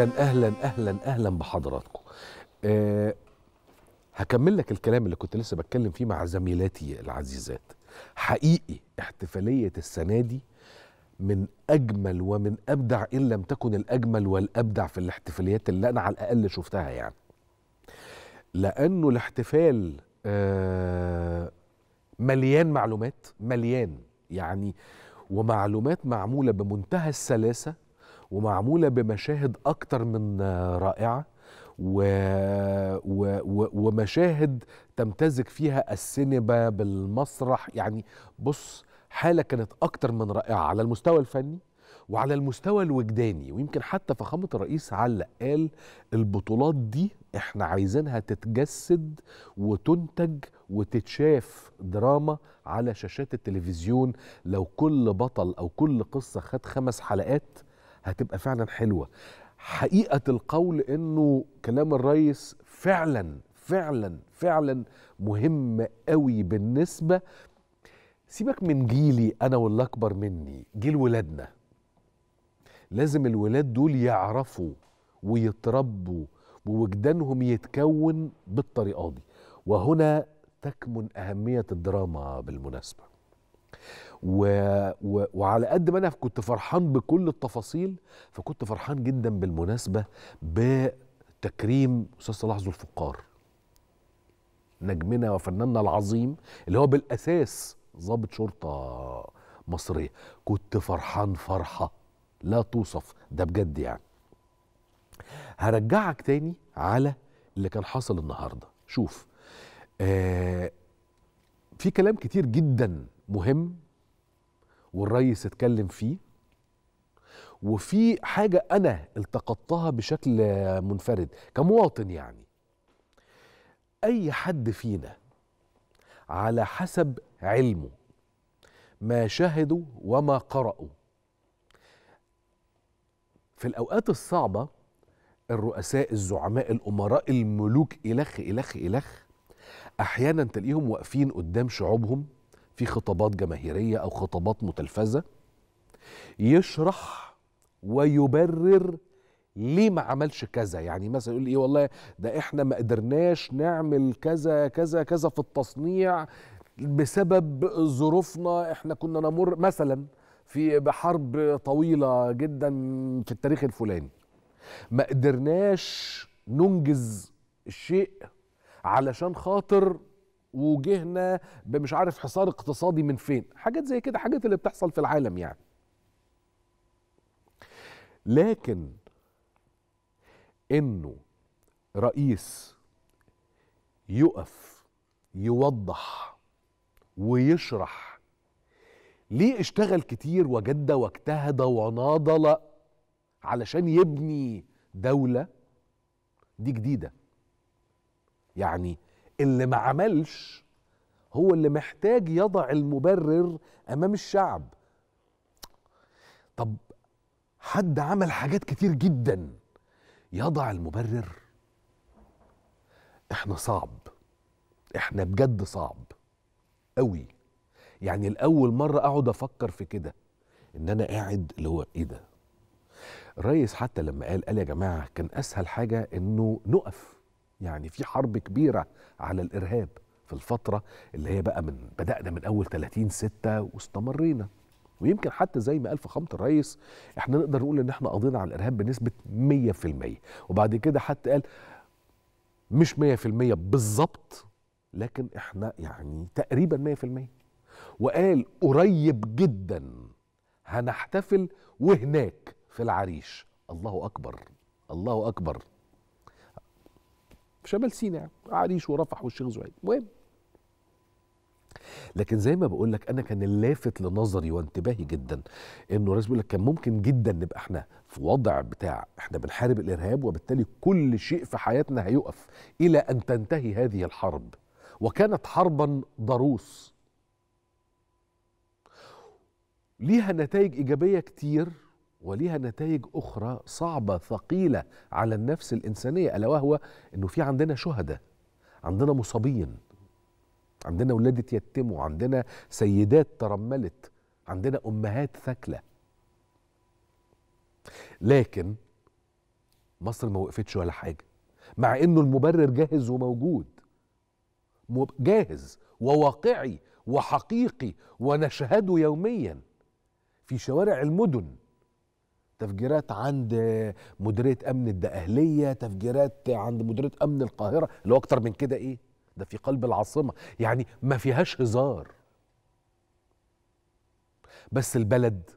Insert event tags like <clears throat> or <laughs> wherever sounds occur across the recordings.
اهلا اهلا اهلا اهلا بحضراتكم أه هكمل لك الكلام اللي كنت لسه بتكلم فيه مع زميلاتي العزيزات حقيقي احتفاليه السنه دي من اجمل ومن ابدع ان لم تكن الاجمل والابدع في الاحتفاليات اللي انا على الاقل شفتها يعني لانه الاحتفال أه مليان معلومات مليان يعني ومعلومات معموله بمنتهى السلاسه ومعموله بمشاهد اكتر من رائعه و... و... و... ومشاهد تمتزج فيها السينما بالمسرح يعني بص حاله كانت اكتر من رائعه على المستوى الفني وعلى المستوى الوجداني ويمكن حتى فخامه الرئيس علق قال البطولات دي احنا عايزينها تتجسد وتنتج وتتشاف دراما على شاشات التلفزيون لو كل بطل او كل قصه خد خمس حلقات هتبقى فعلا حلوه حقيقه القول انه كلام الرئيس فعلا فعلا فعلا مهم قوي بالنسبه سيبك من جيلي انا واللي اكبر مني جيل ولادنا لازم الولاد دول يعرفوا ويتربوا ووجدانهم يتكون بالطريقه دي وهنا تكمن اهميه الدراما بالمناسبه و... و... وعلى قد ما انا كنت فرحان بكل التفاصيل فكنت فرحان جدا بالمناسبه بتكريم استاذ صلاح ذو الفقار نجمنا وفناننا العظيم اللي هو بالاساس ضابط شرطه مصريه كنت فرحان فرحه لا توصف ده بجد يعني هرجعك تاني على اللي كان حصل النهارده شوف آه في كلام كتير جدا مهم والريس اتكلم فيه وفي حاجة أنا التقطتها بشكل منفرد كمواطن يعني أي حد فينا على حسب علمه ما شهدوا وما قرأوا في الأوقات الصعبة الرؤساء الزعماء الأمراء الملوك إلخ إلخ إلخ أحيانا تلاقيهم واقفين قدام شعوبهم في خطابات جماهيريه او خطابات متلفزه يشرح ويبرر ليه ما عملش كذا يعني مثلا يقول ايه والله ده احنا ما قدرناش نعمل كذا كذا كذا في التصنيع بسبب ظروفنا احنا كنا نمر مثلا في بحرب طويله جدا في التاريخ الفلاني ما قدرناش ننجز الشيء علشان خاطر وجهنا بمش عارف حصار اقتصادي من فين حاجات زي كده حاجات اللي بتحصل في العالم يعني لكن انه رئيس يقف يوضح ويشرح ليه اشتغل كتير وجد واجتهد وناضل علشان يبني دولة دي جديدة يعني اللي ما عملش هو اللي محتاج يضع المبرر امام الشعب طب حد عمل حاجات كتير جدا يضع المبرر احنا صعب احنا بجد صعب قوي يعني الاول مره اقعد افكر في كده ان انا قاعد اللي هو ايه ده الريس حتى لما قال قال يا جماعه كان اسهل حاجه انه نقف يعني في حرب كبيرة على الإرهاب في الفترة اللي هي بقى من بدأنا من أول 30 ستة واستمرينا ويمكن حتى زي ما قال فخامة الرئيس احنا نقدر نقول ان احنا قضينا على الإرهاب بنسبة 100% وبعد كده حتى قال مش 100% بالظبط لكن احنا يعني تقريبا 100% وقال قريب جدا هنحتفل وهناك في العريش الله أكبر الله أكبر في شمال سيناء عريش ورفح والشيخ زهير المهم لكن زي ما بقول لك انا كان اللافت لنظري وانتباهي جدا انه الرئيس بيقول لك كان ممكن جدا نبقى احنا في وضع بتاع احنا بنحارب الارهاب وبالتالي كل شيء في حياتنا هيقف الى ان تنتهي هذه الحرب وكانت حربا ضروس ليها نتائج ايجابيه كتير وليها نتائج أخرى صعبة ثقيلة على النفس الإنسانية ألا وهو أنه في عندنا شهداء عندنا مصابين عندنا ولادة يتموا عندنا سيدات ترملت عندنا أمهات ثكلة لكن مصر ما وقفتش ولا حاجة مع أنه المبرر جاهز وموجود جاهز وواقعي وحقيقي ونشهده يوميا في شوارع المدن تفجيرات عند مديريه امن الدقهليه تفجيرات عند مديريه امن القاهره اللي هو اكتر من كده ايه ده في قلب العاصمه يعني ما فيهاش هزار بس البلد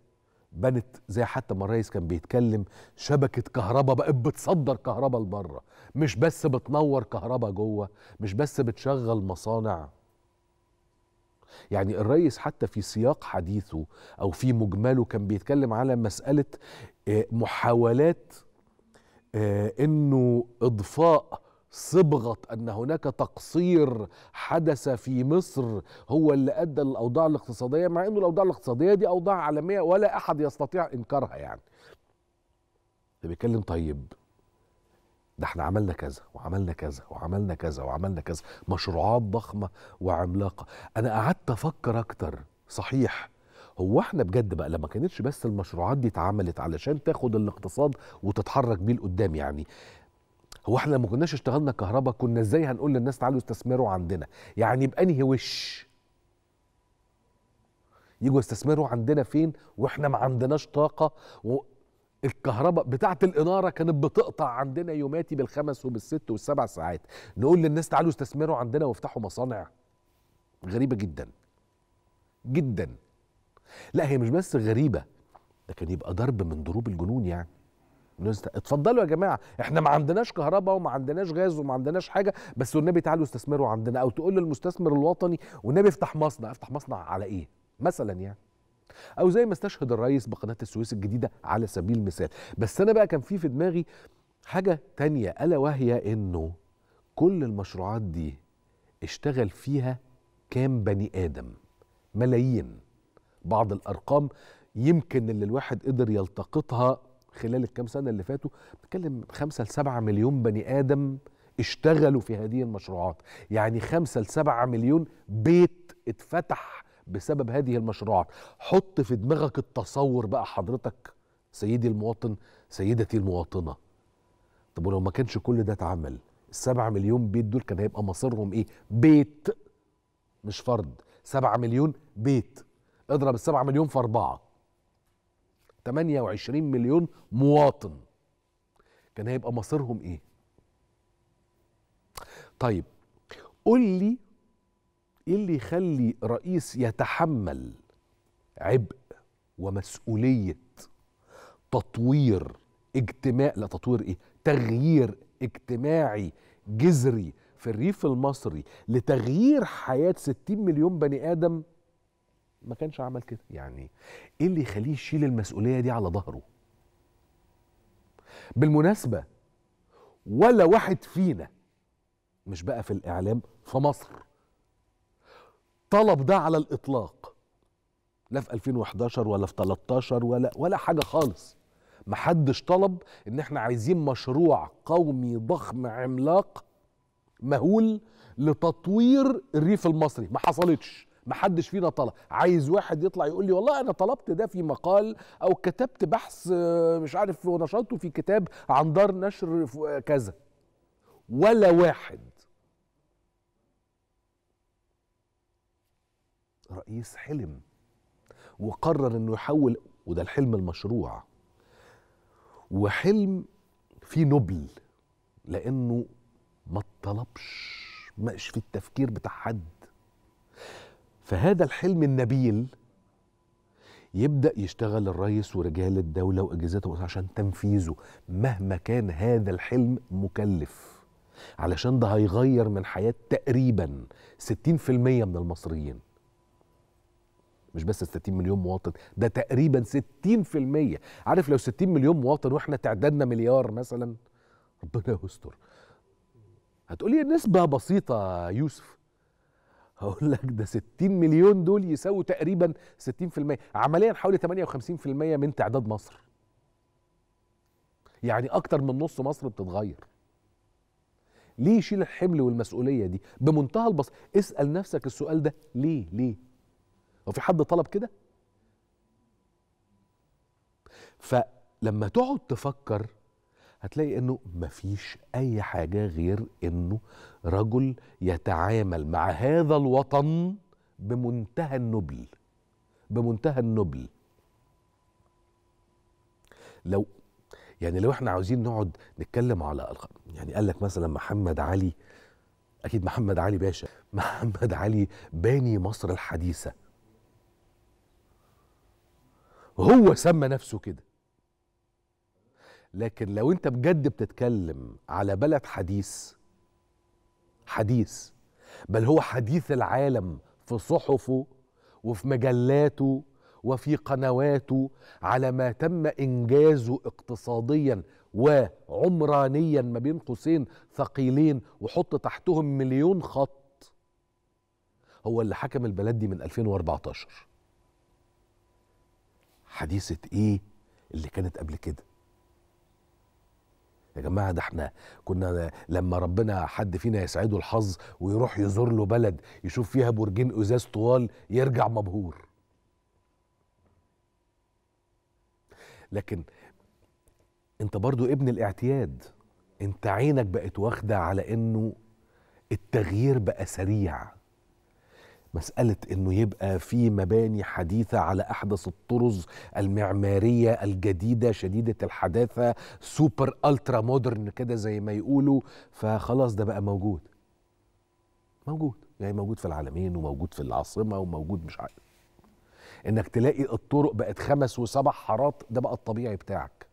بنت زي حتى ما الريس كان بيتكلم شبكة كهرباء بقت بتصدر كهرباء لبره مش بس بتنور كهرباء جوه مش بس بتشغل مصانع يعني الريس حتى في سياق حديثه أو في مجمله كان بيتكلم على مسألة آه، محاولات آه، أنه إضفاء صبغة أن هناك تقصير حدث في مصر هو اللي أدى للأوضاع الاقتصادية مع أنه الأوضاع الاقتصادية دي أوضاع عالمية ولا أحد يستطيع إنكارها يعني ده بيتكلم طيب ده احنا عملنا كذا وعملنا كذا وعملنا كذا وعملنا كذا مشروعات ضخمه وعملاقه انا قعدت افكر اكتر صحيح هو احنا بجد بقى لما كانتش بس المشروعات دي اتعملت علشان تاخد الاقتصاد وتتحرك بيه لقدام يعني هو احنا ما كناش اشتغلنا كهرباء كنا ازاي هنقول للناس تعالوا استثمروا عندنا يعني بانهي وش يجوا يستثمروا عندنا فين واحنا ما عندناش طاقه و... الكهرباء بتاعه الاناره كانت بتقطع عندنا يوماتي بالخمس وبالست والسبع ساعات نقول للناس تعالوا استثمروا عندنا وافتحوا مصانع غريبه جدا جدا لا هي مش بس غريبه ده كان يبقى ضرب من ضروب الجنون يعني اتفضلوا يا جماعه احنا ما عندناش كهرباء وما عندناش غاز وما عندناش حاجه بس والنبي تعالوا استثمروا عندنا او تقول للمستثمر الوطني والنبي افتح مصنع افتح مصنع على ايه مثلا يعني او زي ما استشهد الرئيس بقناه السويس الجديده على سبيل المثال بس انا بقى كان في في دماغي حاجه تانية الا وهي انه كل المشروعات دي اشتغل فيها كام بني ادم ملايين بعض الارقام يمكن اللي الواحد قدر يلتقطها خلال الكام سنه اللي فاتوا بتكلم 5 لسبعة 7 مليون بني ادم اشتغلوا في هذه المشروعات يعني 5 لسبعة 7 مليون بيت اتفتح بسبب هذه المشروعات حط في دماغك التصور بقى حضرتك سيدي المواطن سيدتي المواطنه طب ولو ما كانش كل ده اتعمل السبعة مليون بيت دول كان هيبقى مصيرهم ايه بيت مش فرد سبعة مليون بيت اضرب السبعة مليون في أربعة 28 مليون مواطن كان هيبقى مصيرهم ايه طيب قول لي ايه اللي يخلي رئيس يتحمل عبء ومسؤوليه تطوير اجتماع لا تطوير ايه تغيير اجتماعي جذري في الريف المصري لتغيير حياه 60 مليون بني ادم ما كانش عمل كده يعني ايه اللي يخليه يشيل المسؤوليه دي على ظهره بالمناسبه ولا واحد فينا مش بقى في الاعلام في مصر طلب ده على الاطلاق لا في 2011 ولا في 13 ولا ولا حاجه خالص محدش طلب ان احنا عايزين مشروع قومي ضخم عملاق مهول لتطوير الريف المصري ما حصلتش ما حدش فينا طلب عايز واحد يطلع يقول لي والله انا طلبت ده في مقال او كتبت بحث آه، مش عارف ونشرته في كتاب عن دار نشر آه، كذا ولا واحد رئيس حلم وقرر انه يحول وده الحلم المشروع وحلم فيه نبل لانه ما اتطلبش مش في التفكير بتاع حد فهذا الحلم النبيل يبدا يشتغل الرئيس ورجال الدوله واجهزته عشان تنفيذه مهما كان هذا الحلم مكلف علشان ده هيغير من حياه تقريبا 60% من المصريين مش بس 60 مليون مواطن ده تقريبا 60% عارف لو 60 مليون مواطن واحنا تعدادنا مليار مثلا ربنا يستر هتقولي نسبة بسيطة يوسف هقول لك ده 60 مليون دول يساووا تقريبا 60% عمليا حوالي 58% من تعداد مصر يعني اكتر من نص مصر بتتغير ليه يشيل الحمل والمسؤوليه دي بمنتهى البساطه اسال نفسك السؤال ده ليه ليه هو في حد طلب كده فلما تقعد تفكر هتلاقي انه مفيش اي حاجه غير انه رجل يتعامل مع هذا الوطن بمنتهى النبل بمنتهى النبل لو يعني لو احنا عاوزين نقعد نتكلم على يعني قال لك مثلا محمد علي اكيد محمد علي باشا <laughs> محمد علي باني مصر الحديثه هو سمى نفسه كده لكن لو انت بجد بتتكلم على بلد حديث حديث بل هو حديث العالم في صحفه وفي مجلاته وفي قنواته على ما تم انجازه اقتصاديا وعمرانيا ما بين قوسين ثقيلين وحط تحتهم مليون خط هو اللي حكم البلد دي من 2014 حديثة ايه اللي كانت قبل كده يا جماعة ده احنا كنا لما ربنا حد فينا يسعده الحظ ويروح يزور له بلد يشوف فيها برجين ازاز طوال يرجع مبهور لكن انت برضو ابن الاعتياد انت عينك بقت واخدة على انه التغيير بقى سريع مسألة أنه يبقى في مباني حديثة على أحدث الطرز المعمارية الجديدة شديدة الحداثة سوبر ألترا مودرن كده زي ما يقولوا فخلاص ده بقى موجود موجود يعني موجود في العالمين وموجود في العاصمة وموجود مش عارف انك تلاقي الطرق بقت خمس وسبع حارات ده بقى الطبيعي بتاعك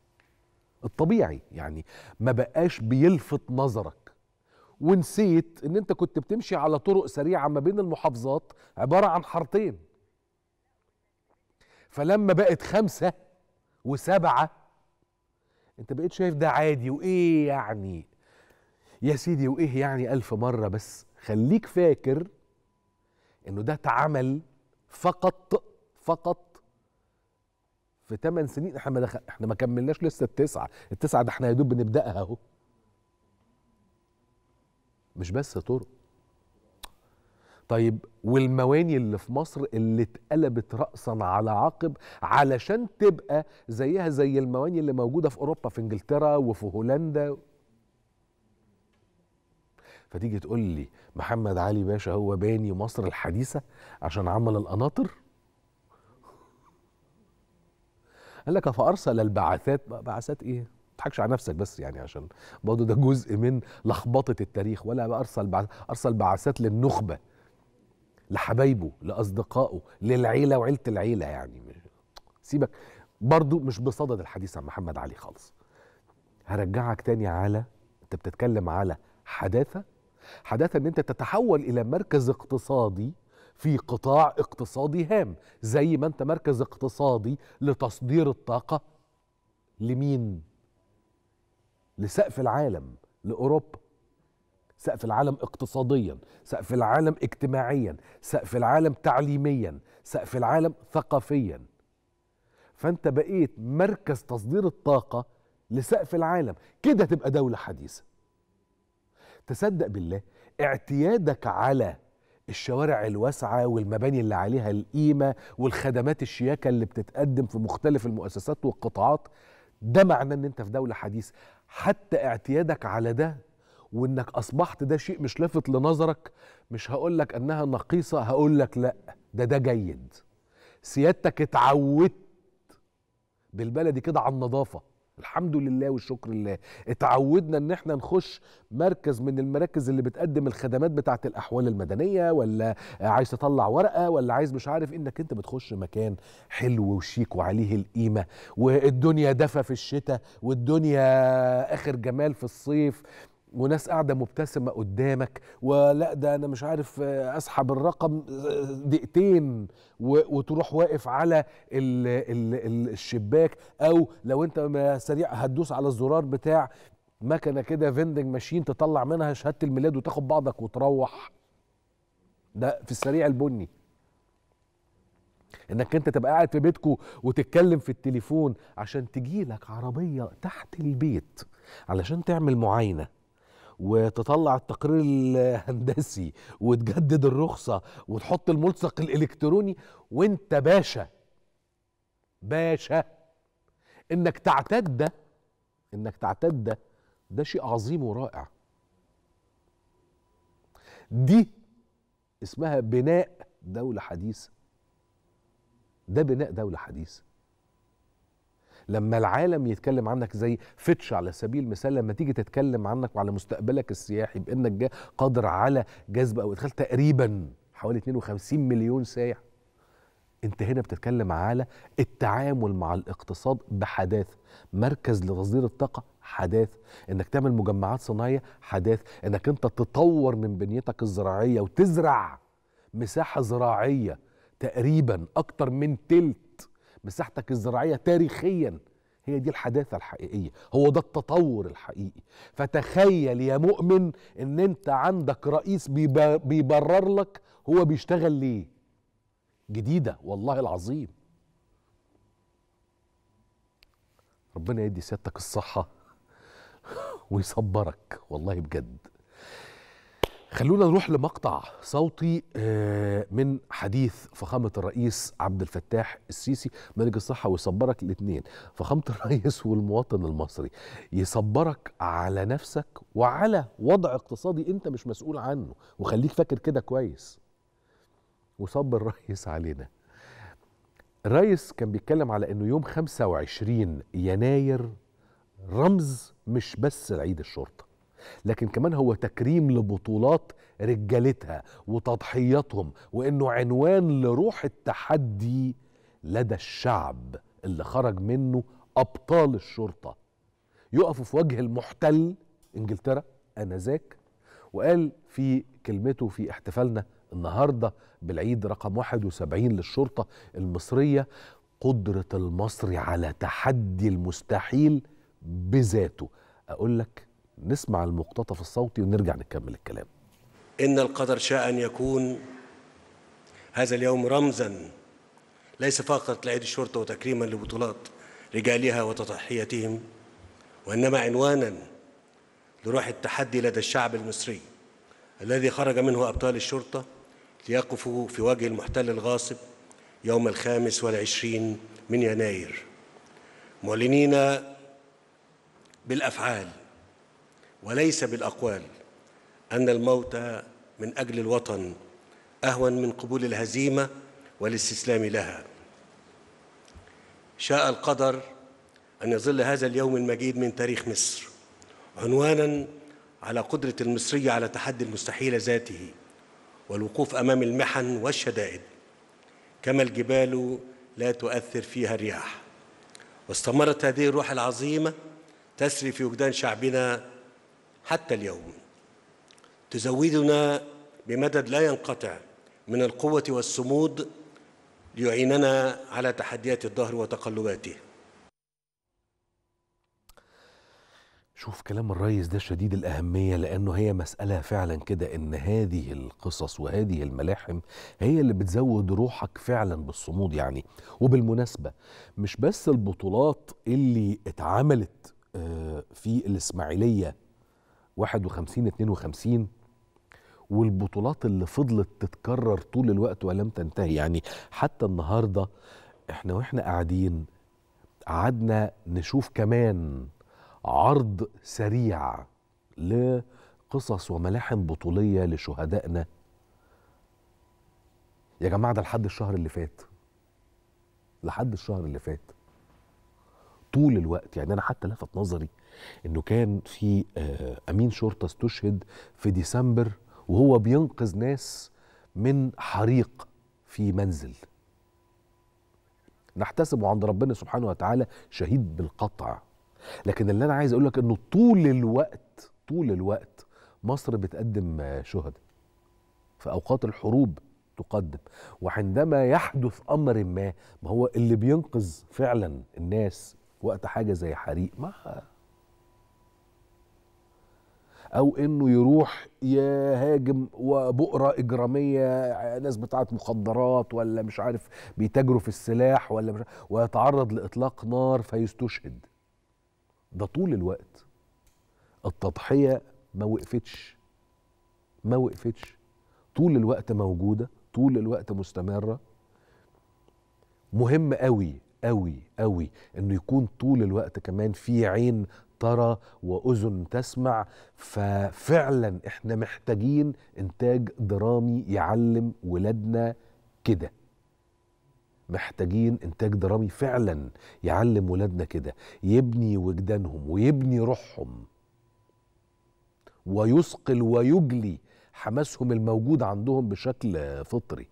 الطبيعي يعني ما بقاش بيلفت نظرك ونسيت ان انت كنت بتمشي على طرق سريعه ما بين المحافظات عباره عن حارتين فلما بقت خمسه وسبعه انت بقيت شايف ده عادي وايه يعني يا سيدي وايه يعني الف مره بس خليك فاكر انه ده اتعمل فقط فقط في 8 سنين احنا ما دخل احنا ما كملناش لسه التسعه التسعه ده احنا يا دوب بنبداها اهو مش بس طرق طيب والمواني اللي في مصر اللي اتقلبت رأسا على عقب علشان تبقى زيها زي المواني اللي موجودة في أوروبا في إنجلترا وفي هولندا فتيجي تقول لي محمد علي باشا هو باني مصر الحديثة عشان عمل القناطر قال لك فأرسل البعثات بعثات إيه تضحكش على نفسك بس يعني عشان برضه ده جزء من لخبطه التاريخ ولا ارسل ارسل بعثات للنخبه لحبايبه لاصدقائه للعيله وعيله العيله يعني سيبك برضه مش بصدد الحديث عن محمد علي خالص هرجعك تاني على انت بتتكلم على حداثه حداثه ان انت تتحول الى مركز اقتصادي في قطاع اقتصادي هام زي ما انت مركز اقتصادي لتصدير الطاقه لمين لسقف العالم لاوروبا سقف العالم اقتصاديا سقف العالم اجتماعيا سقف العالم تعليميا سقف العالم ثقافيا فانت بقيت مركز تصدير الطاقه لسقف العالم كده تبقى دوله حديثه تصدق بالله اعتيادك على الشوارع الواسعة والمباني اللي عليها القيمة والخدمات الشياكة اللي بتتقدم في مختلف المؤسسات والقطاعات ده معناه ان انت في دولة حديثة حتى اعتيادك على ده وانك اصبحت ده شيء مش لافت لنظرك مش هقولك انها نقيصه هقولك لا ده ده جيد سيادتك اتعودت بالبلدي كده على النظافه الحمد لله والشكر لله اتعودنا ان احنا نخش مركز من المراكز اللي بتقدم الخدمات بتاعه الاحوال المدنيه ولا عايز تطلع ورقه ولا عايز مش عارف انك انت بتخش مكان حلو وشيك وعليه القيمه والدنيا دفى في الشتاء والدنيا اخر جمال في الصيف وناس قاعده مبتسمه قدامك ولا ده انا مش عارف آه، اسحب الرقم آه، دقيقتين وتروح واقف على الـ الـ الشباك او لو انت سريع هتدوس على الزرار بتاع مكنه كده فيندنج ماشين تطلع منها شهاده الميلاد وتاخد بعضك وتروح ده في السريع البني انك انت تبقى قاعد في بيتكو وتتكلم في التليفون عشان تجيلك عربيه تحت البيت علشان تعمل معاينه وتطلع التقرير الهندسي وتجدد الرخصة وتحط الملصق الإلكتروني وانت باشا باشا انك تعتد انك تعتد ده شيء عظيم ورائع دي اسمها بناء دولة حديثة ده بناء دولة حديثة لما العالم يتكلم عنك زي فيتش على سبيل المثال لما تيجي تتكلم عنك وعلى مستقبلك السياحي بانك قادر على جذب او ادخال تقريبا حوالي 52 مليون سايح انت هنا بتتكلم على التعامل مع الاقتصاد بحداثه مركز لتصدير الطاقه حداث انك تعمل مجمعات صناعيه حداث انك انت تطور من بنيتك الزراعيه وتزرع مساحه زراعيه تقريبا اكتر من تلت مساحتك الزراعيه تاريخيا هي دي الحداثه الحقيقيه هو ده التطور الحقيقي فتخيل يا مؤمن ان انت عندك رئيس بيبرر لك هو بيشتغل ليه جديده والله العظيم ربنا يدي سيادتك الصحه <laughs> ويصبرك والله بجد خلونا نروح لمقطع صوتي آه، من حديث فخامة الرئيس عبد الفتاح السيسي ملك الصحة ويصبرك الاثنين فخامة الرئيس والمواطن المصري يصبرك على نفسك وعلى وضع اقتصادي انت مش مسؤول عنه وخليك فاكر كده كويس وصبر الرئيس علينا الرئيس كان بيتكلم على انه يوم 25 يناير رمز مش بس لعيد الشرطه لكن كمان هو تكريم لبطولات رجالتها وتضحياتهم وانه عنوان لروح التحدي لدى الشعب اللي خرج منه ابطال الشرطه يقفوا في وجه المحتل انجلترا انذاك وقال في كلمته في احتفالنا النهارده بالعيد رقم 71 للشرطه المصريه قدره المصري على تحدي المستحيل بذاته اقول لك نسمع المقتطف الصوتي ونرجع نكمل الكلام إن القدر شاء أن يكون هذا اليوم رمزا ليس فقط لعيد الشرطة وتكريما لبطولات رجالها وتضحيتهم وإنما عنوانا لروح التحدي لدى الشعب المصري الذي خرج منه أبطال الشرطة ليقفوا في وجه المحتل الغاصب يوم الخامس والعشرين من يناير معلنين بالأفعال وليس بالاقوال ان الموت من اجل الوطن اهون من قبول الهزيمه والاستسلام لها شاء القدر ان يظل هذا اليوم المجيد من تاريخ مصر عنوانا على قدره المصريه على تحدي المستحيل ذاته والوقوف امام المحن والشدائد كما الجبال لا تؤثر فيها الرياح واستمرت هذه الروح العظيمه تسري في وجدان شعبنا حتى اليوم تزودنا بمدد لا ينقطع من القوة والصمود ليعيننا على تحديات الظهر وتقلباته شوف كلام الريس ده شديد الأهمية لأنه هي مسألة فعلا كده إن هذه القصص وهذه الملاحم هي اللي بتزود روحك فعلا بالصمود يعني وبالمناسبة مش بس البطولات اللي اتعملت آه، في الإسماعيلية 51 52 والبطولات اللي فضلت تتكرر طول الوقت ولم تنتهي يعني حتى النهارده احنا واحنا قاعدين قعدنا نشوف كمان عرض سريع لقصص وملاحم بطوليه لشهدائنا يا جماعه ده لحد الشهر اللي فات لحد الشهر اللي فات طول الوقت يعني انا حتى لفت نظري انه كان في آه، امين شرطه استشهد في ديسمبر وهو بينقذ ناس من حريق في منزل نحتسبه عند ربنا سبحانه وتعالى شهيد بالقطع لكن اللي انا عايز اقول لك انه طول الوقت طول الوقت مصر بتقدم آه، شهداء في اوقات الحروب تقدم وعندما يحدث امر ما ما هو اللي بينقذ فعلا الناس وقت حاجه زي حريق ما او انه يروح يهاجم وبؤره اجراميه ناس بتاعه مخدرات ولا مش عارف بيتاجروا في السلاح ولا مش عارف ويتعرض لاطلاق نار فيستشهد ده طول الوقت التضحيه ما وقفتش ما وقفتش طول الوقت موجوده طول الوقت مستمره مهم قوي قوي قوي انه يكون طول الوقت كمان في عين ترى واذن تسمع ففعلا احنا محتاجين انتاج درامي يعلم ولادنا كده محتاجين انتاج درامي فعلا يعلم ولادنا كده يبني وجدانهم ويبني روحهم ويثقل ويجلي حماسهم الموجود عندهم بشكل فطري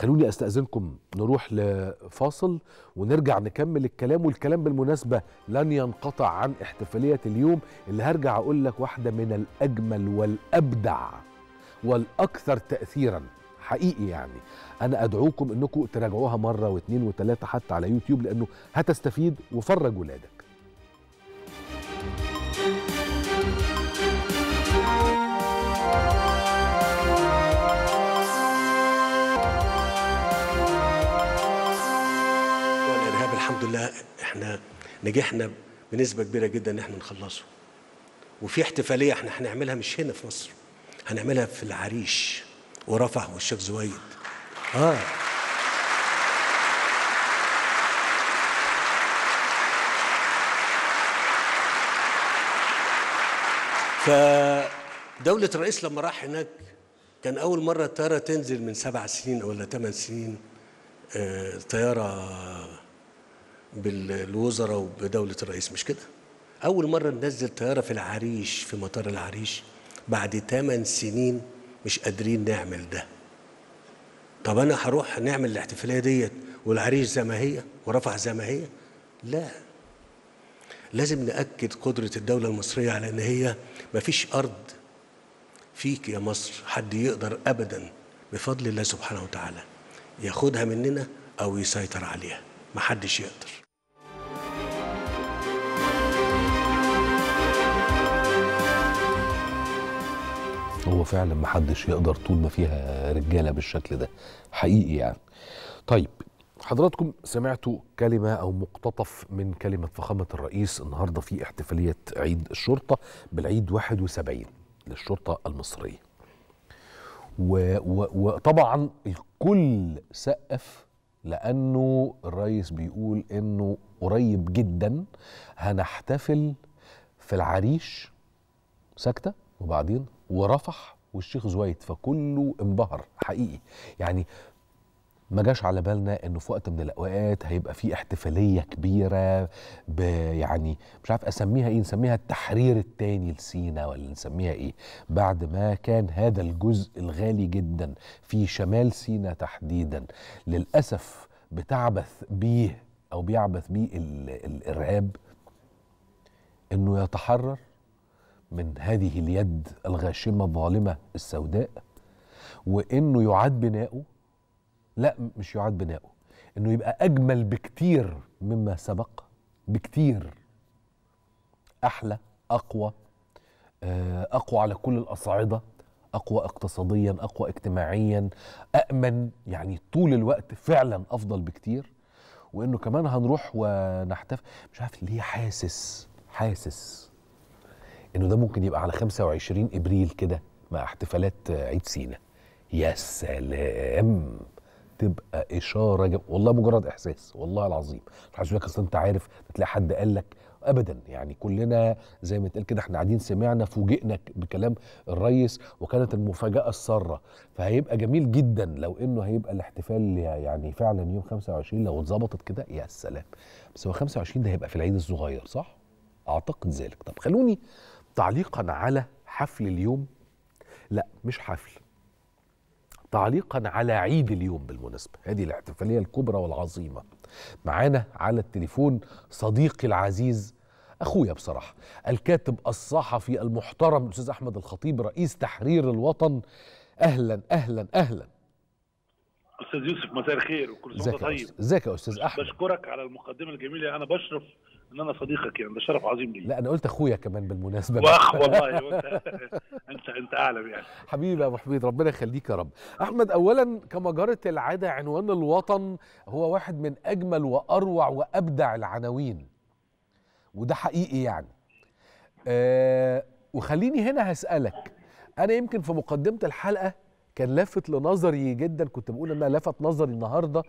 خلوني استاذنكم نروح لفاصل ونرجع نكمل الكلام والكلام بالمناسبه لن ينقطع عن احتفاليه اليوم اللي هرجع اقول لك واحده من الاجمل والابدع والاكثر تاثيرا حقيقي يعني انا ادعوكم انكم تراجعوها مره واثنين وثلاثه حتى على يوتيوب لانه هتستفيد وفرج ولادك احنا نجحنا بنسبه كبيره جدا ان احنا نخلصه وفي احتفاليه احنا هنعملها مش هنا في مصر هنعملها في العريش ورفح والشيخ زويد اه فدولة الرئيس لما راح هناك كان أول مرة الطيارة تنزل من سبع سنين أو ولا ثمان سنين آه، طيارة بالوزراء وبدولة الرئيس مش كده أول مرة ننزل طيارة في العريش في مطار العريش بعد 8 سنين مش قادرين نعمل ده طب أنا هروح نعمل الاحتفالية ديت والعريش زي ما هي ورفع زي ما هي لا لازم نأكد قدرة الدولة المصرية على إن هي مفيش أرض فيك يا مصر حد يقدر أبدا بفضل الله سبحانه وتعالى ياخدها مننا أو يسيطر عليها محدش يقدر هو فعلا محدش يقدر طول ما فيها رجاله بالشكل ده حقيقي يعني طيب حضراتكم سمعتوا كلمة أو مقتطف من كلمة فخامة الرئيس النهاردة في احتفالية عيد الشرطة بالعيد 71 للشرطة المصرية وطبعا الكل سقف لانه الريس بيقول انه قريب جدا هنحتفل في العريش سكته وبعدين ورفح والشيخ زويد فكله انبهر حقيقي يعني ما جاش على بالنا انه في وقت من الاوقات هيبقى في احتفاليه كبيره ب يعني مش عارف اسميها ايه نسميها التحرير الثاني لسينا ولا نسميها ايه بعد ما كان هذا الجزء الغالي جدا في شمال سينا تحديدا للاسف بتعبث بيه او بيعبث بيه الارهاب انه يتحرر من هذه اليد الغاشمه الظالمه السوداء وانه يعاد بناؤه لا مش يعاد بناؤه انه يبقى اجمل بكتير مما سبق بكتير احلى اقوى آه، اقوى على كل الاصعده اقوى اقتصاديا اقوى اجتماعيا امن يعني طول الوقت فعلا افضل بكتير وانه كمان هنروح ونحتفل مش عارف ليه حاسس حاسس انه ده ممكن يبقى على 25 ابريل كده مع احتفالات عيد سينا يا سلام بتبقى اشاره جم... والله مجرد احساس والله العظيم الحمد لله اصل انت عارف تلاقي حد قال لك ابدا يعني كلنا زي ما اتقال كده احنا قاعدين سمعنا فوجئنا بكلام الريس وكانت المفاجاه الساره فهيبقى جميل جدا لو انه هيبقى الاحتفال يعني فعلا يوم 25 لو اتظبطت كده يا سلام بس هو 25 ده هيبقى في العيد الصغير صح؟ اعتقد ذلك طب خلوني تعليقا على حفل اليوم لا مش حفل تعليقا على عيد اليوم بالمناسبة هذه الاحتفالية الكبرى والعظيمة معانا على التليفون صديقي العزيز أخويا بصراحة الكاتب الصحفي المحترم الأستاذ أحمد الخطيب رئيس تحرير الوطن أهلا أهلا أهلا أستاذ يوسف مساء الخير وكل سنة طيب ازيك يا أستاذ أحمد بشكرك على المقدمة الجميلة أنا بشرف ان انا صديقك يعني ده شرف عظيم لي لا انا قلت اخويا كمان بالمناسبه <laughs> واخ والله انت انت اعلم يعني حبيبي يا ابو حميد ربنا يخليك يا رب احمد اولا كما جرت العاده عنوان الوطن هو واحد من اجمل واروع وابدع العناوين وده حقيقي يعني أه وخليني هنا هسالك انا يمكن في مقدمه الحلقه كان لافت لنظري جدا كنت بقول انها لفت نظري النهارده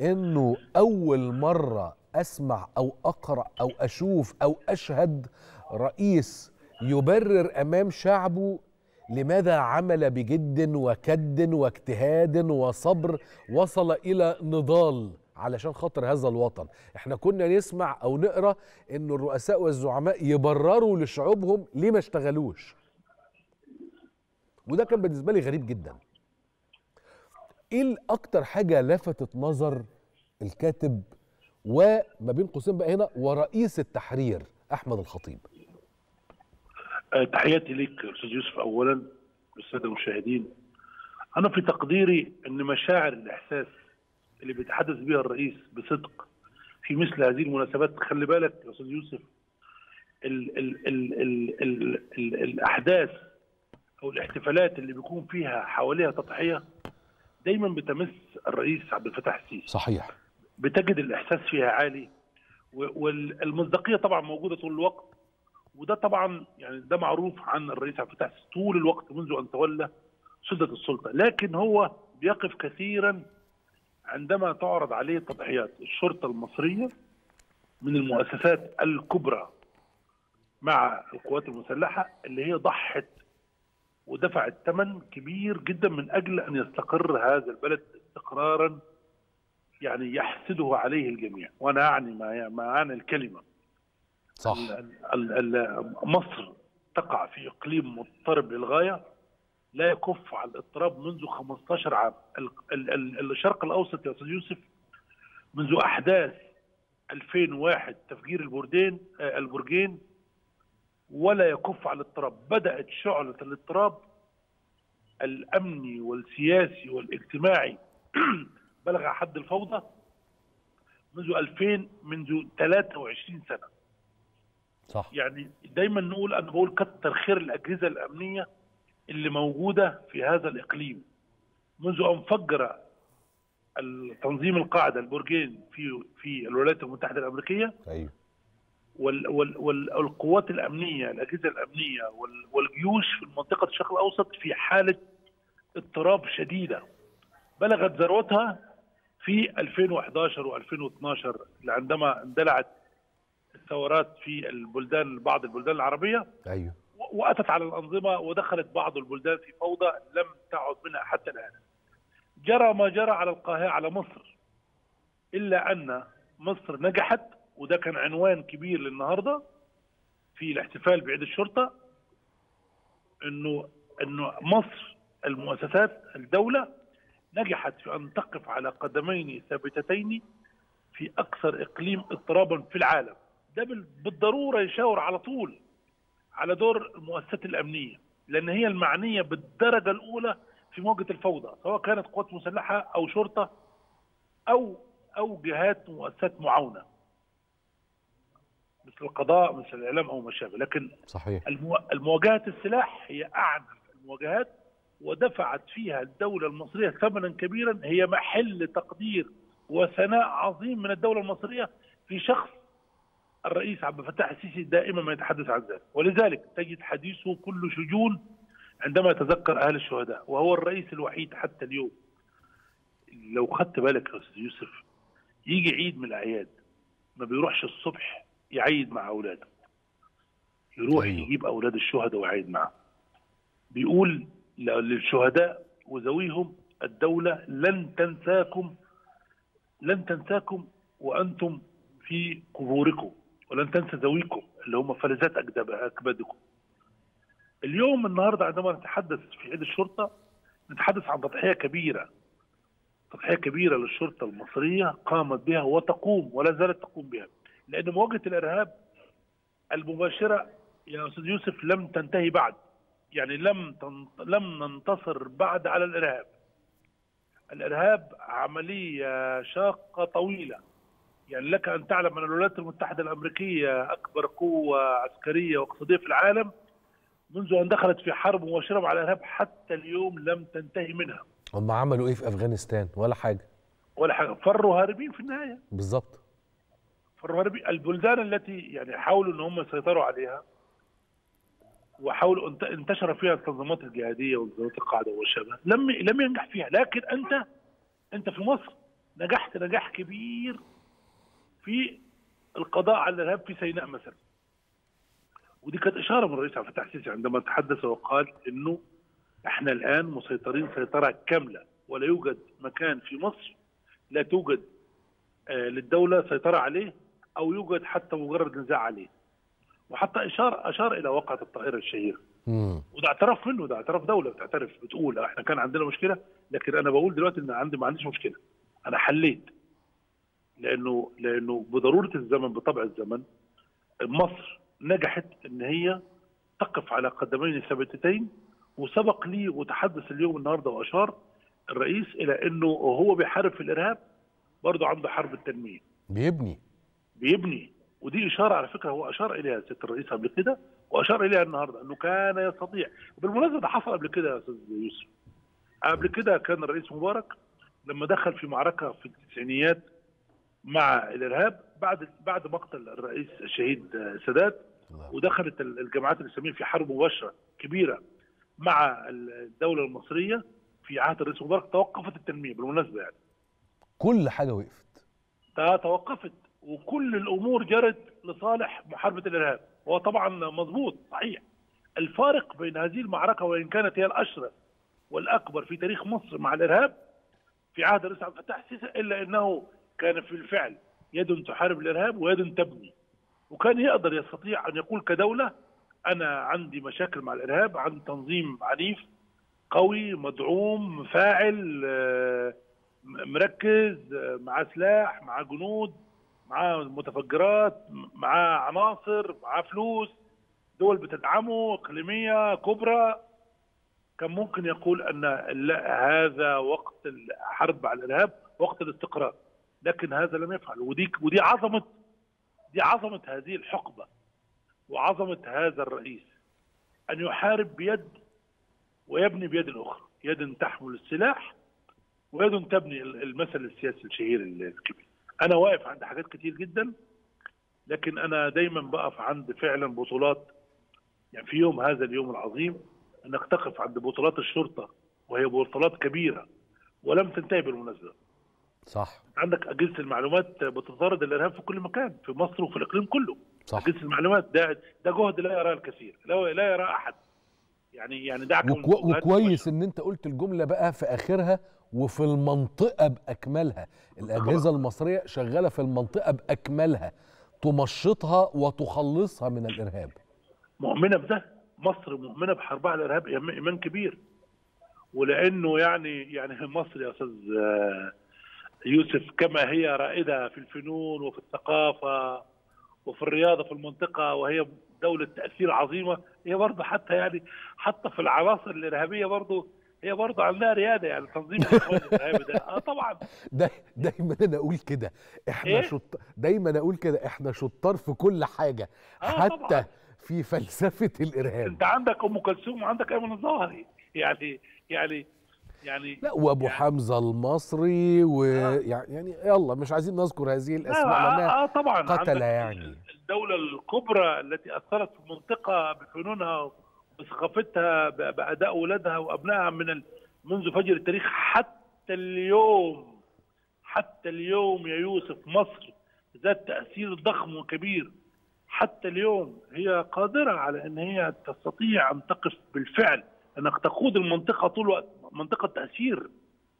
انه اول مره اسمع او اقرا او اشوف او اشهد رئيس يبرر امام شعبه لماذا عمل بجد وكد واجتهاد وصبر وصل الى نضال علشان خاطر هذا الوطن احنا كنا نسمع او نقرا ان الرؤساء والزعماء يبرروا لشعوبهم ليه ما اشتغلوش وده كان بالنسبه لي غريب جدا ايه اكتر حاجه لفتت نظر الكاتب وما بين قوسين بقى هنا ورئيس التحرير احمد الخطيب آه، تحياتي ليك استاذ يوسف اولا للساده المشاهدين انا في تقديري ان مشاعر الاحساس اللي بيتحدث بها الرئيس بصدق في مثل هذه المناسبات خلي بالك يا استاذ يوسف الـ الـ الـ الـ الـ الـ الاحداث او الاحتفالات اللي بيكون فيها حواليها تضحيه دايما بتمس الرئيس عبد الفتاح السيسي صحيح بتجد الاحساس فيها عالي والمصداقيه طبعا موجوده طول الوقت وده طبعا يعني ده معروف عن الرئيس عبد الفتاح طول الوقت منذ ان تولى سده السلطه لكن هو بيقف كثيرا عندما تعرض عليه تضحيات الشرطه المصريه من المؤسسات الكبرى مع القوات المسلحه اللي هي ضحت ودفعت ثمن كبير جدا من اجل ان يستقر هذا البلد استقرارا يعني يحسده عليه الجميع وانا اعني ما معنى الكلمه صح مصر تقع في اقليم مضطرب للغايه لا يكف عن الاضطراب منذ 15 عام الشرق الاوسط يا استاذ يوسف منذ احداث 2001 تفجير البردين آه، البرجين ولا يكف عن الاضطراب بدات شعله الاضطراب الامني والسياسي والاجتماعي <clears throat> بلغ حد الفوضى منذ 2000 منذ 23 سنه صح يعني دايما نقول انا بقول كتر خير الاجهزه الامنيه اللي موجوده في هذا الاقليم منذ ان فجر التنظيم القاعده البرجين في في الولايات المتحده الامريكيه ايوه وال وال والقوات الامنيه الاجهزه الامنيه وال والجيوش في منطقه الشرق الاوسط في حاله اضطراب شديده بلغت ذروتها في 2011 و2012 عندما اندلعت الثورات في البلدان بعض البلدان العربيه ايوه واتت على الانظمه ودخلت بعض البلدان في فوضى لم تعد منها حتى الان. جرى ما جرى على القاهره على مصر الا ان مصر نجحت وده كان عنوان كبير للنهارده في الاحتفال بعيد الشرطه انه انه مصر المؤسسات الدوله نجحت في أن تقف على قدمين ثابتتين في أكثر إقليم اضطرابا في العالم ده بالضرورة يشاور على طول على دور المؤسسات الأمنية لأن هي المعنية بالدرجة الأولى في مواجهة الفوضى سواء كانت قوات مسلحة أو شرطة أو أو جهات مؤسسات معاونة مثل القضاء مثل الإعلام أو ما شابه لكن صحيح المواجهات السلاح هي أعنف المواجهات ودفعت فيها الدولة المصرية ثمنا كبيرا هي محل تقدير وثناء عظيم من الدولة المصرية في شخص الرئيس عبد الفتاح السيسي دائما ما يتحدث عن ذلك ولذلك تجد حديثه كل شجون عندما يتذكر أهل الشهداء وهو الرئيس الوحيد حتى اليوم لو خدت بالك يا أستاذ يوسف يجي عيد من الأعياد ما بيروحش الصبح يعيد مع أولاده يروح يجيب أولاد الشهداء ويعيد معاهم بيقول للشهداء وذويهم الدولة لن تنساكم لن تنساكم وأنتم في قبوركم ولن تنسى ذويكم اللي هم فلذات أكبادكم اليوم النهاردة عندما نتحدث في عيد الشرطة نتحدث عن تضحية كبيرة تضحية كبيرة للشرطة المصرية قامت بها وتقوم ولا زالت تقوم بها لأن مواجهة الإرهاب المباشرة يا أستاذ يوسف لم تنتهي بعد يعني لم لم ننتصر بعد على الارهاب. الارهاب عمليه شاقه طويله. يعني لك ان تعلم ان الولايات المتحده الامريكيه اكبر قوه عسكريه واقتصاديه في العالم منذ ان دخلت في حرب مباشره مع الارهاب حتى اليوم لم تنتهي منها. هم عملوا ايه في افغانستان؟ ولا حاجه. ولا حاجه، فروا هاربين في النهايه. بالظبط. فروا هاربين، البلدان التي يعني حاولوا ان هم يسيطروا عليها وحاولوا انتشر فيها التنظيمات الجهاديه وزارات القاعده والشباب لم لم ينجح فيها لكن انت انت في مصر نجحت نجاح كبير في القضاء على الارهاب في سيناء مثلا ودي كانت اشاره من الرئيس عبد الفتاح السيسي عندما تحدث وقال انه احنا الان مسيطرين سيطره كامله ولا يوجد مكان في مصر لا توجد آه، للدوله سيطره عليه او يوجد حتى مجرد نزاع عليه وحتى اشار اشار الى وقعه الطائره الشهيره وده اعتراف منه ده اعتراف دوله بتعترف بتقول آه، احنا كان عندنا مشكله لكن انا بقول دلوقتي ان عندي ما عنديش مشكله انا حليت لانه لانه بضروره الزمن بطبع الزمن مصر نجحت ان هي تقف على قدمين ثابتتين وسبق لي وتحدث اليوم النهارده واشار الرئيس الى انه هو بيحارب في الارهاب برضه عنده حرب التنميه بيبني بيبني ودي اشاره على فكره هو اشار اليها سياده الرئيس قبل كده واشار اليها النهارده انه كان يستطيع بالمناسبه ده حصل قبل كده يا استاذ يوسف قبل كده كان الرئيس مبارك لما دخل في معركه في التسعينيات مع الارهاب بعد بعد مقتل الرئيس الشهيد السادات ودخلت الجماعات الاسلاميه في حرب مباشره كبيره مع الدوله المصريه في عهد الرئيس مبارك توقفت التنميه بالمناسبه يعني كل حاجه وقفت توقفت وكل الامور جرت لصالح محاربه الارهاب هو طبعا مضبوط صحيح الفارق بين هذه المعركه وان كانت هي الاشرف والاكبر في تاريخ مصر مع الارهاب في عهد الرئيس عبد الفتاح السيسي الا انه كان في الفعل يد تحارب الارهاب ويد تبني وكان يقدر يستطيع ان يقول كدوله انا عندي مشاكل مع الارهاب عندي تنظيم عنيف قوي مدعوم فاعل آه، مركز آه، مع سلاح مع جنود معاه متفجرات معاه عناصر معاه فلوس دول بتدعمه اقليميه كبرى كان ممكن يقول ان لا هذا وقت الحرب على الارهاب وقت الاستقرار لكن هذا لم يفعل ودي ودي عظمه دي عظمه هذه الحقبه وعظمه هذا الرئيس ان يحارب بيد ويبني بيد اخرى يد تحمل السلاح ويد تبني المثل السياسي الشهير الكبير انا واقف عند حاجات كتير جدا لكن انا دايما بقف عند فعلا بطولات يعني في يوم هذا اليوم العظيم انك تقف عند بطولات الشرطه وهي بطولات كبيره ولم تنتهي بالمناسبه صح عندك اجهزه المعلومات بتطارد الارهاب في كل مكان في مصر وفي الاقليم كله صح اجهزه المعلومات ده ده جهد لا يراه الكثير لا لا يراه احد يعني يعني دعك وكو وكويس ان انت قلت الجمله بقى في اخرها وفي المنطقه باكملها الاجهزه المصريه شغاله في المنطقه باكملها تمشطها وتخلصها من الارهاب مؤمنه بده مصر مؤمنه بحربها على الارهاب ايمان كبير ولانه يعني يعني مصر يا استاذ آه، يوسف كما هي رائده في الفنون وفي الثقافه وفي الرياضه في المنطقه وهي دوله تاثير عظيمه هي برضه حتى يعني حتى في العناصر الارهابيه برضه هي برضه عندها رياده يعني تنظيم ده اه طبعا <laughs> ده دايما انا اقول كده احنا إيه؟ شط دايما اقول كده احنا شطار في كل حاجه آه حتى طبعًا. في فلسفه الارهاب انت عندك ام كلثوم وعندك ايمن الظاهري يعني يعني يعني لا وابو يعني حمزه المصري ويعني آه. يعني يلا مش عايزين نذكر هذه الاسماء آه، لانها آه طبعا قتله يعني الدوله الكبرى التي اثرت في المنطقه بفنونها بثقافتها باداء اولادها وابنائها من منذ فجر التاريخ حتى اليوم حتى اليوم يا يوسف مصر ذات تاثير ضخم وكبير حتى اليوم هي قادره على ان هي تستطيع ان تقف بالفعل انك تقود المنطقه طول الوقت منطقه تاثير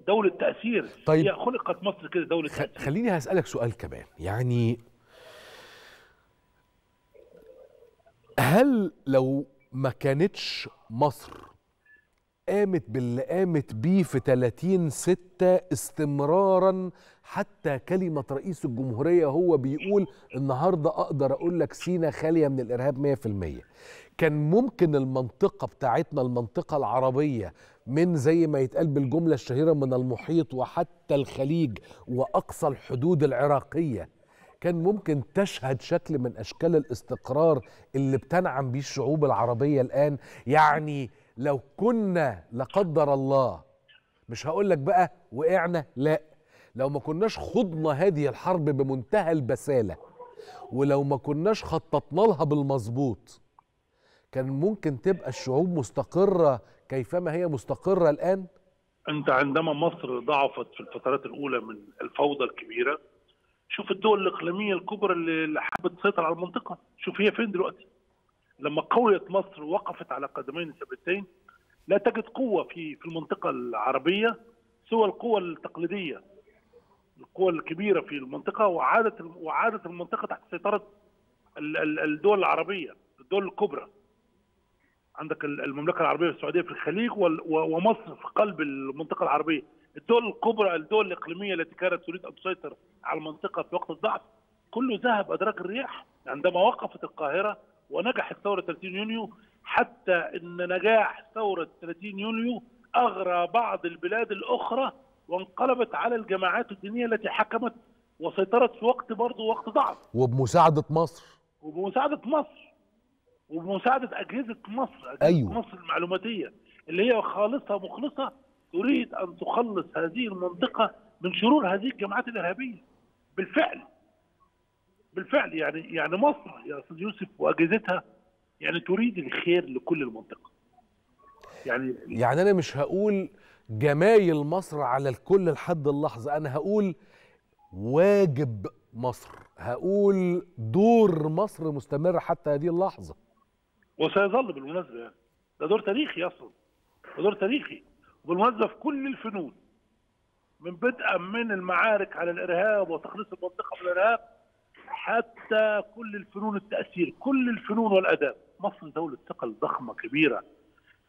دولة تأثير طيب هي خلقت مصر كده دولة خ... تأثير خليني هسألك سؤال كمان يعني هل لو ما كانتش مصر قامت باللي قامت بيه في 30 6 استمرارا حتى كلمة رئيس الجمهورية هو بيقول النهاردة أقدر أقول لك سينا خالية من الإرهاب 100% كان ممكن المنطقة بتاعتنا المنطقة العربية من زي ما يتقال بالجملة الشهيرة من المحيط وحتى الخليج وأقصى الحدود العراقية كان ممكن تشهد شكل من اشكال الاستقرار اللي بتنعم به الشعوب العربيه الان يعني لو كنا لا قدر الله مش هقول لك بقى وقعنا لا لو ما كناش خضنا هذه الحرب بمنتهى البساله ولو ما كناش خططنا لها بالمظبوط كان ممكن تبقى الشعوب مستقره كيفما هي مستقره الان انت عندما مصر ضعفت في الفترات الاولى من الفوضى الكبيره شوف الدول الاقليميه الكبرى اللي حابه تسيطر على المنطقه شوف هي فين دلوقتي لما قويت مصر وقفت على قدمين ثابتين لا تجد قوه في في المنطقه العربيه سوى القوى التقليديه القوى الكبيره في المنطقه وعادت وعادت المنطقه تحت سيطره الدول العربيه الدول الكبرى عندك المملكه العربيه السعوديه في الخليج ومصر في قلب المنطقه العربيه الدول الكبرى الدول الاقليميه التي كانت تريد ان تسيطر على المنطقه في وقت الضعف كله ذهب ادراك الرياح عندما وقفت القاهره ونجحت ثوره 30 يونيو حتى ان نجاح ثوره 30 يونيو اغرى بعض البلاد الاخرى وانقلبت على الجماعات الدينيه التي حكمت وسيطرت في وقت برضه وقت ضعف وبمساعده مصر وبمساعده مصر وبمساعده اجهزه مصر أجهزة أيوة. مصر المعلوماتيه اللي هي خالصه مخلصه تريد ان تخلص هذه المنطقه من شرور هذه الجماعات الارهابيه بالفعل بالفعل يعني يعني مصر يا استاذ يوسف واجهزتها يعني تريد الخير لكل المنطقه يعني يعني انا مش هقول جمايل مصر على الكل لحد اللحظه انا هقول واجب مصر هقول دور مصر مستمر حتى هذه اللحظه وسيظل بالمناسبه يعني ده دور تاريخي اصلا ده دور تاريخي بنوظف كل الفنون من بدءا من المعارك على الارهاب وتخليص المنطقه من الارهاب حتى كل الفنون التاثير كل الفنون والاداب مصر دوله ثقل ضخمه كبيره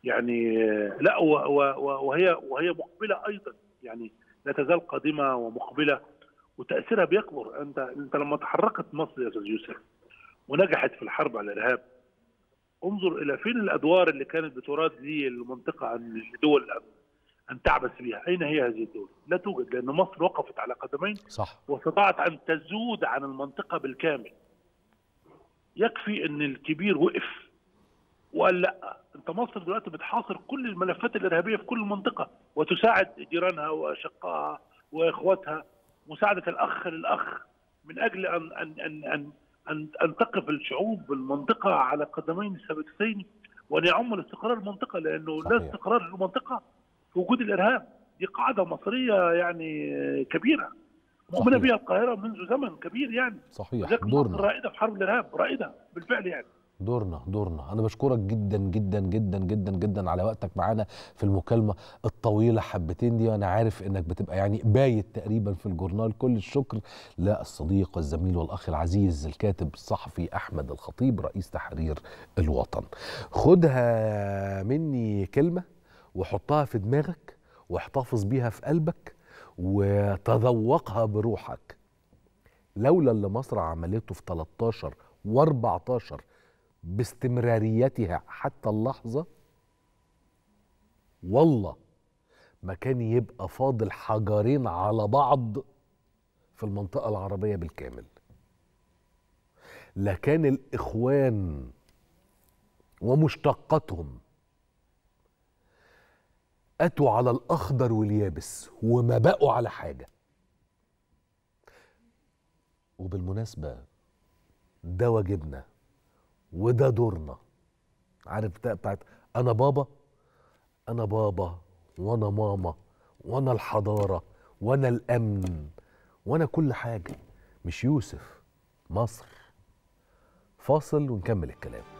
يعني لا وهي وهي مقبله ايضا يعني لا تزال قادمه ومقبله وتاثيرها بيكبر انت انت لما تحركت مصر يا استاذ يوسف ونجحت في الحرب على الارهاب انظر الى فين الادوار اللي كانت بتراد للمنطقه عن دول الامن ان تعبث بها، اين هي هذه الدول؟ لا توجد لان مصر وقفت على قدمين صح واستطاعت ان تزود عن المنطقه بالكامل. يكفي ان الكبير وقف وقال لا انت مصر دلوقتي بتحاصر كل الملفات الارهابيه في كل المنطقه وتساعد جيرانها واشقائها واخواتها مساعده الاخ للاخ من اجل ان ان ان ان ان, أن تقف الشعوب المنطقه على قدمين ثابتتين وان يعم الاستقرار المنطقه لانه صحيح. لا استقرار للمنطقه في وجود الارهاب دي قاعده مصريه يعني كبيره مؤمنه بها القاهره منذ زمن كبير يعني صحيح دورنا رائده في حرب الارهاب رائده بالفعل يعني دورنا دورنا انا بشكرك جدا جدا جدا جدا جدا على وقتك معانا في المكالمه الطويله حبتين دي وانا عارف انك بتبقى يعني بايت تقريبا في الجورنال كل الشكر للصديق والزميل والاخ العزيز الكاتب الصحفي احمد الخطيب رئيس تحرير الوطن خدها مني كلمه وحطها في دماغك واحتفظ بيها في قلبك وتذوقها بروحك لولا اللي مصر عملته في 13 و14 باستمراريتها حتى اللحظة والله ما كان يبقى فاضل حجرين على بعض في المنطقة العربية بالكامل لكان الإخوان ومشتقاتهم اتوا على الاخضر واليابس وما بقوا على حاجه وبالمناسبه ده واجبنا وده دورنا عارف بتاعت انا بابا انا بابا وانا ماما وانا الحضاره وانا الامن وانا كل حاجه مش يوسف مصر فاصل ونكمل الكلام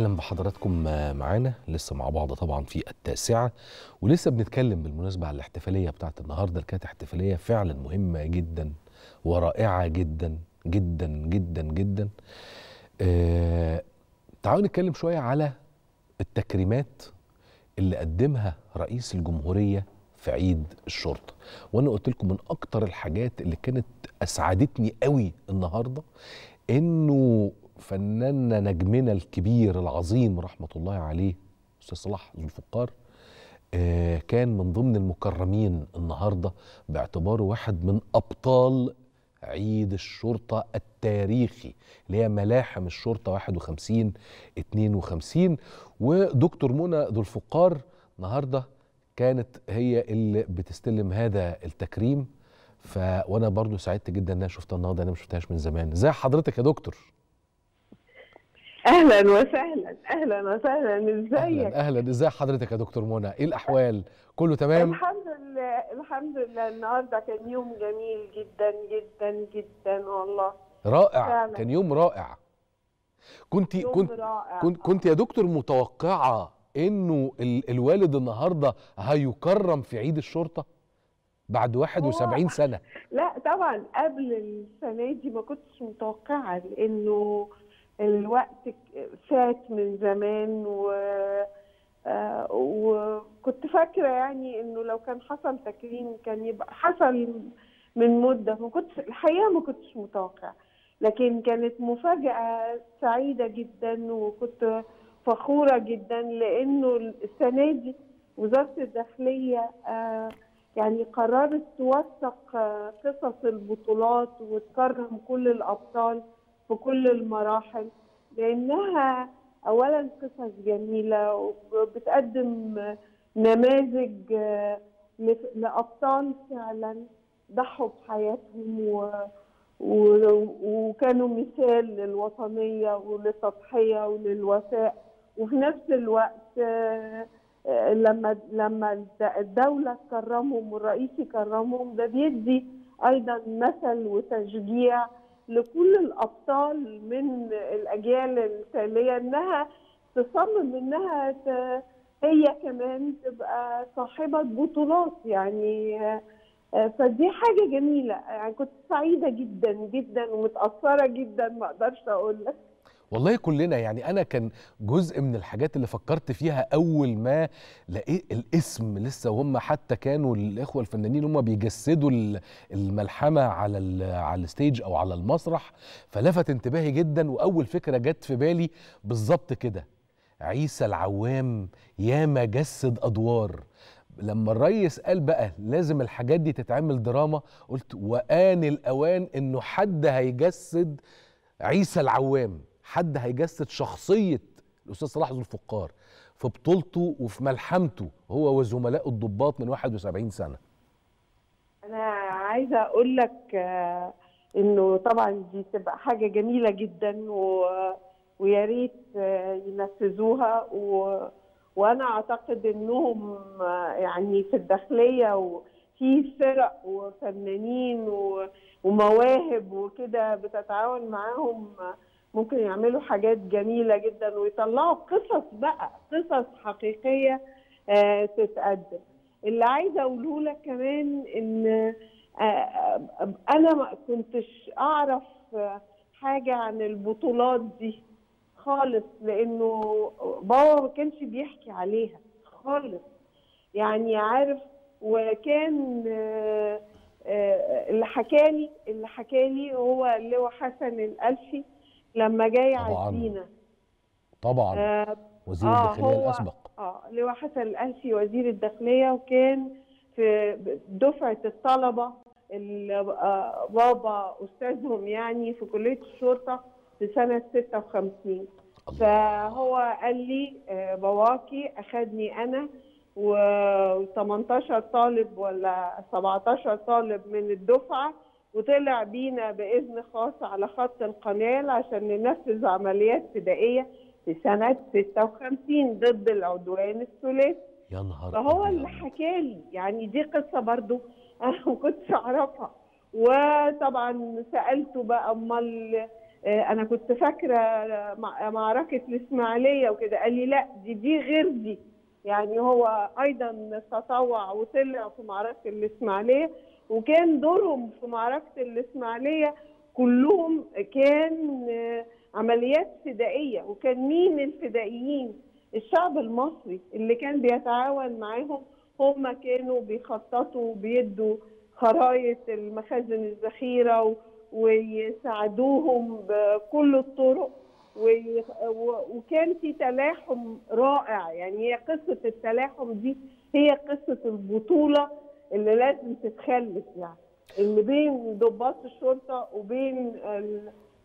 اهلا بحضراتكم آه، معانا لسه مع بعض طبعا في التاسعه ولسه بنتكلم بالمناسبه على الاحتفاليه بتاعت النهارده اللي كانت احتفاليه فعلا مهمه جدا ورائعه جدا جدا جدا جدا آه تعالوا نتكلم شويه على التكريمات اللي قدمها رئيس الجمهوريه في عيد الشرطه وانا قلت لكم من اكتر الحاجات اللي كانت اسعدتني قوي النهارده انه فناننا نجمنا الكبير العظيم رحمه الله عليه استاذ صلاح ذو الفقار آه، كان من ضمن المكرمين النهارده باعتباره واحد من ابطال عيد الشرطه التاريخي اللي هي ملاحم الشرطه 51 52 ودكتور منى ذو الفقار النهارده كانت هي اللي بتستلم هذا التكريم ف وانا برضو سعدت جدا ان انا شفتها النهارده انا ما شفتهاش من زمان ازي حضرتك يا دكتور اهلا وسهلا اهلا وسهلا ازيك اهلا اهلا ازي حضرتك يا دكتور منى ايه الاحوال كله تمام الحمد لله الحمد لله النهارده كان يوم جميل جدا جدا جدا والله رائع فعلا. كان يوم رائع كنت يوم كنت رائع. كنت, يا دكتور متوقعه انه الوالد النهارده هيكرم في عيد الشرطه بعد 71 سنه لا طبعا قبل السنه دي ما كنتش متوقعه لانه الوقت فات من زمان و آه، وكنت فاكره يعني انه لو كان حصل تكريم كان يبقى حصل من مده ما كنتش الحقيقه ما كنتش متوقع لكن كانت مفاجاه سعيده جدا وكنت فخوره جدا لانه السنه دي وزاره الداخليه آه، يعني قررت توثق آه، قصص البطولات وتكرم كل الابطال في كل المراحل لانها اولا قصص جميله وبتقدم نماذج آه، لابطال فعلا ضحوا بحياتهم و... و... وكانوا مثال للوطنيه وللتضحيه وللوفاء وفي نفس الوقت آه، آه، لما لما الدوله تكرمهم والرئيس يكرمهم ده بيدي ايضا مثل وتشجيع لكل الابطال من الاجيال التاليه انها تصمم انها هي كمان تبقى صاحبه بطولات يعني فدي حاجه جميله يعني كنت سعيده جدا جدا ومتاثره جدا ما اقدرش اقول لك والله كلنا يعني انا كان جزء من الحاجات اللي فكرت فيها اول ما لقيت الاسم لسه وهم حتى كانوا الاخوه الفنانين هم بيجسدوا الملحمه على على الستيج او على المسرح فلفت انتباهي جدا واول فكره جت في بالي بالظبط كده عيسى العوام ياما جسد ادوار لما الريس قال بقى لازم الحاجات دي تتعمل دراما قلت وآن الأوان إنه حد هيجسد عيسى العوام حد هيجسد شخصيه الاستاذ صلاح ذو الفقار في بطولته وفي ملحمته هو وزملاء الضباط من 71 سنه انا عايزه اقول لك آه، انه طبعا دي تبقى حاجه جميله جدا و... ويا ريت آه، ينفذوها و... وانا اعتقد انهم آه، يعني في الداخليه وفي فرق وفنانين و... ومواهب وكده بتتعاون معاهم ممكن يعملوا حاجات جميله جدا ويطلعوا قصص بقى قصص حقيقيه آه، تتقدم اللي عايزه اقوله لك كمان ان آه، آه، انا ما كنتش اعرف حاجه عن البطولات دي خالص لانه بابا ما كانش بيحكي عليها خالص يعني عارف وكان اللي حكالي اللي حكالي هو اللي هو حسن الالفي لما جاي عزينا طبعا آه وزير آه الداخليه الاسبق اه لواء حسن الالفي وزير الداخليه وكان في دفعه الطلبه اللي آه، بابا استاذهم يعني في كليه الشرطه في سنه 56 فهو قال لي آه، بواكي اخذني انا و 18 طالب ولا 17 طالب من الدفعه وطلع بينا باذن خاص على خط القناه عشان ننفذ عمليات فدائيه في سنه 56 ضد العدوان الثلاثي يا نهار فهو اللي حكى لي يعني دي قصه برضو <laughs> انا ما كنتش اعرفها وطبعا سالته بقى امال آه، انا كنت فاكره معركه الاسماعيليه وكده قال لي لا دي دي غير دي يعني هو ايضا تطوع وطلع في معركه الاسماعيليه وكان دورهم في معركه الاسماعيليه كلهم كان آه، عمليات فدائيه وكان مين الفدائيين الشعب المصري اللي كان بيتعاون معاهم هم كانوا بيخططوا وبيدوا خرايط المخازن الذخيره ويساعدوهم بكل الطرق وكان في تلاحم رائع يعني هي قصه التلاحم دي هي قصه البطوله اللي لازم تتخلف يعني اللي بين ضباط الشرطه وبين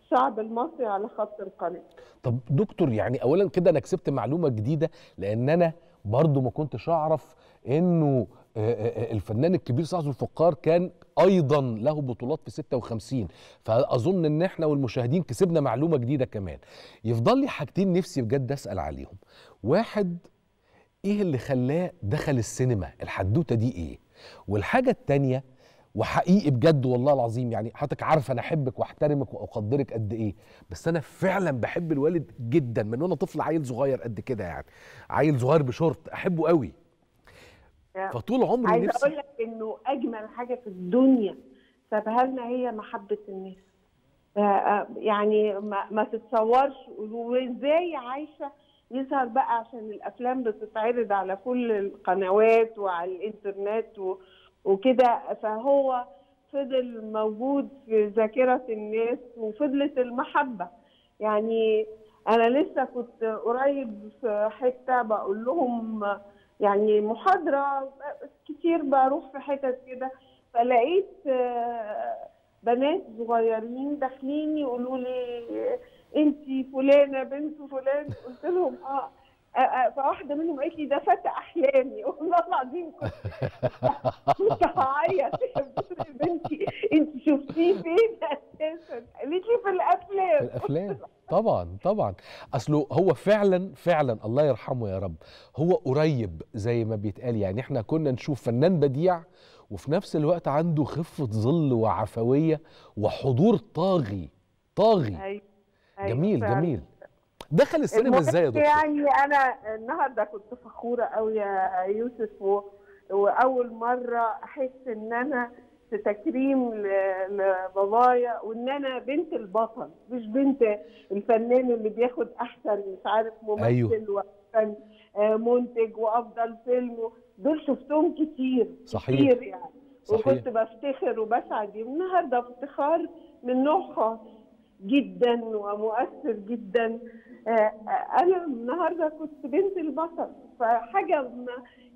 الشعب المصري على خط القناه. طب دكتور يعني اولا كده انا كسبت معلومه جديده لان انا برضو ما كنتش اعرف انه آه، آه، آه، الفنان الكبير سعد الفقار كان ايضا له بطولات في 56 فاظن ان احنا والمشاهدين كسبنا معلومه جديده كمان يفضل لي حاجتين نفسي بجد اسال عليهم واحد ايه اللي خلاه دخل السينما الحدوته دي ايه والحاجه التانيه وحقيقي بجد والله العظيم يعني حضرتك عارفه انا احبك واحترمك واقدرك قد ايه بس انا فعلا بحب الوالد جدا من وانا طفل عيل صغير قد كده يعني عيل صغير بشورت احبه قوي فطول عمري عايز نفسي اقول لك انه اجمل حاجه في الدنيا سابها لنا هي محبه الناس آه، آه، يعني ما, ما تتصورش وازاي عايشه يظهر بقى عشان الافلام بتتعرض على كل القنوات وعلى الانترنت وكده فهو فضل موجود في ذاكره الناس وفضلت المحبه يعني انا لسه كنت قريب في حته بقول لهم يعني محاضره كتير بروح في حتت كده فلقيت آه، بنات صغيرين داخلين يقولوا لي انت فلانه بنت فلان قلت لهم اه فواحده منهم قالت لي ده فتى احلامي والله العظيم كنت كنت هعيط <laughs> بنتي انت شفتيه فين اساسا؟ قالت لي في الافلام الافلام طبعا طبعا اصله هو فعلا فعلا الله يرحمه يا رب هو قريب زي ما بيتقال يعني احنا كنا نشوف فنان بديع وفي نفس الوقت عنده خفه ظل وعفويه وحضور طاغي طاغي أيوة. أيوة، جميل فعلا. جميل دخل السينما ازاي يا دكتور؟ يعني انا النهارده كنت فخوره قوي يا يوسف و... واول مره احس ان انا في تكريم لبابايا وان انا بنت البطل مش بنت الفنان اللي بياخد احسن مش عارف أيوه. ممثل أيوه. واحسن آه، منتج وافضل فيلم دول شفتهم كتير صحيح. كتير يعني صحيح. وكنت بفتخر وبسعد النهارده افتخار من نوع خاص جدا ومؤثر جدا آه، آه، انا النهارده كنت بنت البصر فحاجه ما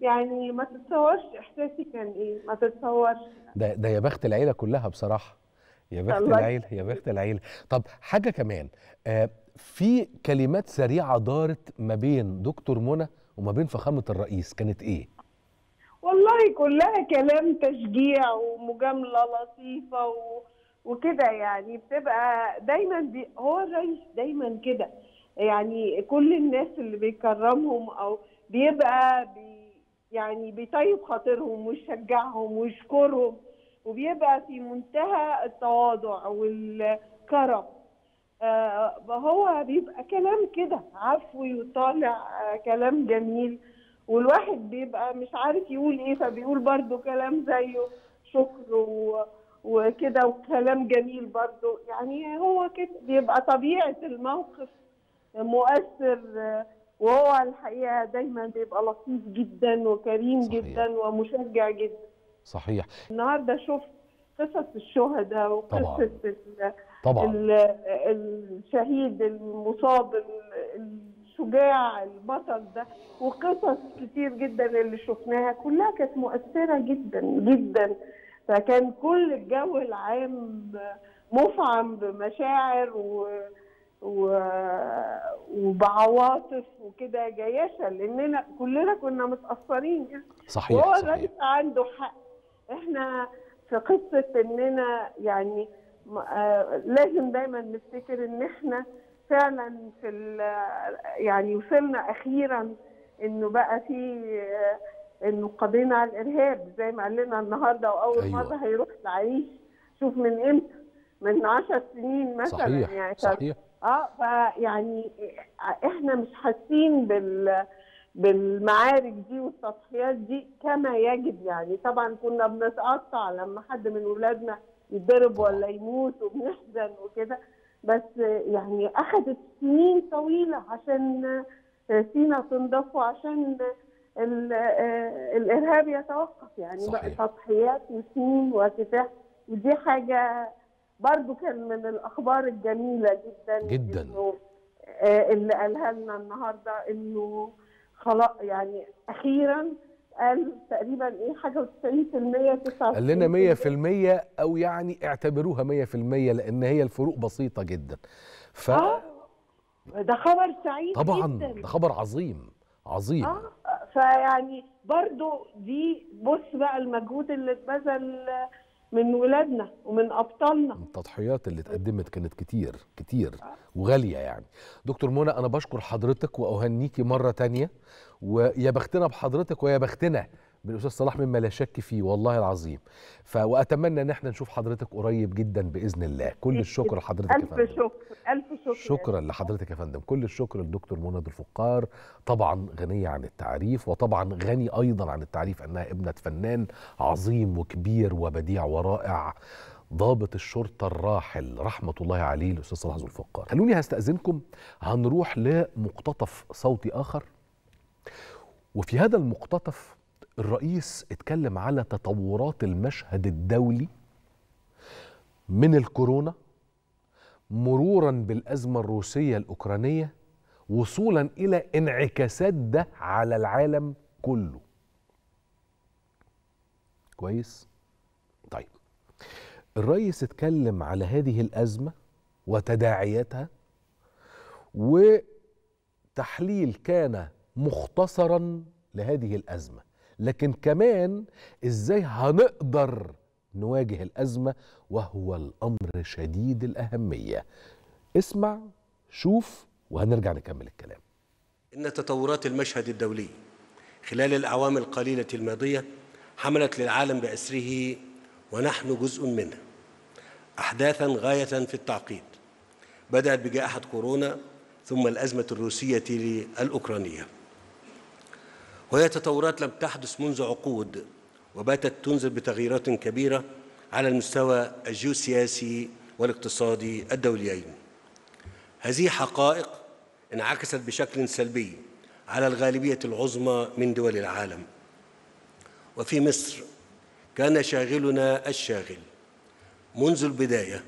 يعني ما تتصورش احساسي كان ايه ما تتصورش ده ده يا بخت العيله كلها بصراحه يا بخت العيله يا بخت العيله طب حاجه كمان آه في كلمات سريعه دارت ما بين دكتور منى وما بين فخامه الرئيس كانت ايه والله كلها كلام تشجيع ومجامله لطيفه و... وكده يعني بتبقى دايما بي هو الرئيس دايما كده يعني كل الناس اللي بيكرمهم او بيبقى بي يعني بيطيب خاطرهم ويشجعهم ويشكرهم وبيبقى في منتهى التواضع والكرم آه هو بيبقى كلام كده عفوي وطالع آه كلام جميل والواحد بيبقى مش عارف يقول ايه فبيقول برضه كلام زيه شكر و... وكده وكلام جميل برضو يعني هو كده بيبقى طبيعة الموقف مؤثر وهو الحقيقة دايما بيبقى لطيف جدا وكريم صحيح. جدا ومشجع جدا صحيح النهاردة شفت قصص الشهداء وقصة طبعا. طبعا. الشهيد المصاب الشجاع البطل ده وقصص كتير جدا اللي شفناها كلها كانت مؤثرة جدا جدا فكان كل الجو العام مفعم بمشاعر و... و... وبعواطف وكده جياشة لأننا كلنا كنا متأثرين يعني. صحيح وهو صحيح. عنده حق احنا في قصة اننا يعني آه، لازم دايما نفتكر ان احنا فعلا في يعني وصلنا اخيرا انه بقى في انه قضينا على الارهاب زي ما قال لنا النهارده واول أيوة. مره هيروح العريش شوف من امتى من 10 سنين مثلا صحيح. يعني صحيح اه فيعني احنا مش حاسين بال بالمعارك دي والتضحيات دي كما يجب يعني طبعا كنا بنتقطع لما حد من ولادنا يتضرب ولا يموت وبنحزن وكده بس يعني اخذت سنين طويله عشان سينا تنضف وعشان آه، الارهاب يتوقف يعني صحيح. بقى تضحيات وسنين وكفاح ودي حاجه برضو كان من الاخبار الجميله جدا جدا آه، اللي قالها لنا النهارده انه خلاص يعني اخيرا قال تقريبا ايه حاجه و90% 99% قال لنا 100% او يعني اعتبروها 100% لان هي الفروق بسيطه جدا ف آه. ده خبر سعيد طبعا جدا. ده خبر عظيم عظيم اه فيعني برضو دي بص بقى المجهود اللي اتبذل من ولادنا ومن ابطالنا التضحيات اللي اتقدمت كانت كتير كتير وغاليه يعني دكتور منى انا بشكر حضرتك واهنيكي مره تانية ويا بختنا بحضرتك ويا بختنا بالاستاذ صلاح مما لا شك فيه والله العظيم ف واتمنى ان احنا نشوف حضرتك قريب جدا باذن الله كل الشكر لحضرتك الف شكر الف شكرا شكرا لحضرتك يا فندم كل الشكر للدكتور منى الفقار طبعا غنيه عن التعريف وطبعا غني ايضا عن التعريف انها ابنه فنان عظيم وكبير وبديع ورائع ضابط الشرطه الراحل رحمه الله عليه الاستاذ صلاح ذو الفقار خلوني هستاذنكم هنروح لمقتطف صوتي اخر وفي هذا المقتطف الرئيس اتكلم على تطورات المشهد الدولي من الكورونا مرورا بالازمه الروسيه الاوكرانيه وصولا الى انعكاسات ده على العالم كله كويس طيب الرئيس اتكلم على هذه الازمه وتداعياتها وتحليل كان مختصرا لهذه الازمه لكن كمان ازاي هنقدر نواجه الأزمة وهو الأمر شديد الأهمية اسمع شوف وهنرجع نكمل الكلام إن تطورات المشهد الدولي خلال الأعوام القليلة الماضية حملت للعالم بأسره ونحن جزء منه أحداثا غاية في التعقيد بدأت بجائحة كورونا ثم الأزمة الروسية الأوكرانية وهي تطورات لم تحدث منذ عقود وباتت تنذر بتغييرات كبيرة على المستوى الجيوسياسي والاقتصادي الدوليين هذه حقائق انعكست بشكل سلبي على الغالبية العظمى من دول العالم وفي مصر كان شاغلنا الشاغل منذ البداية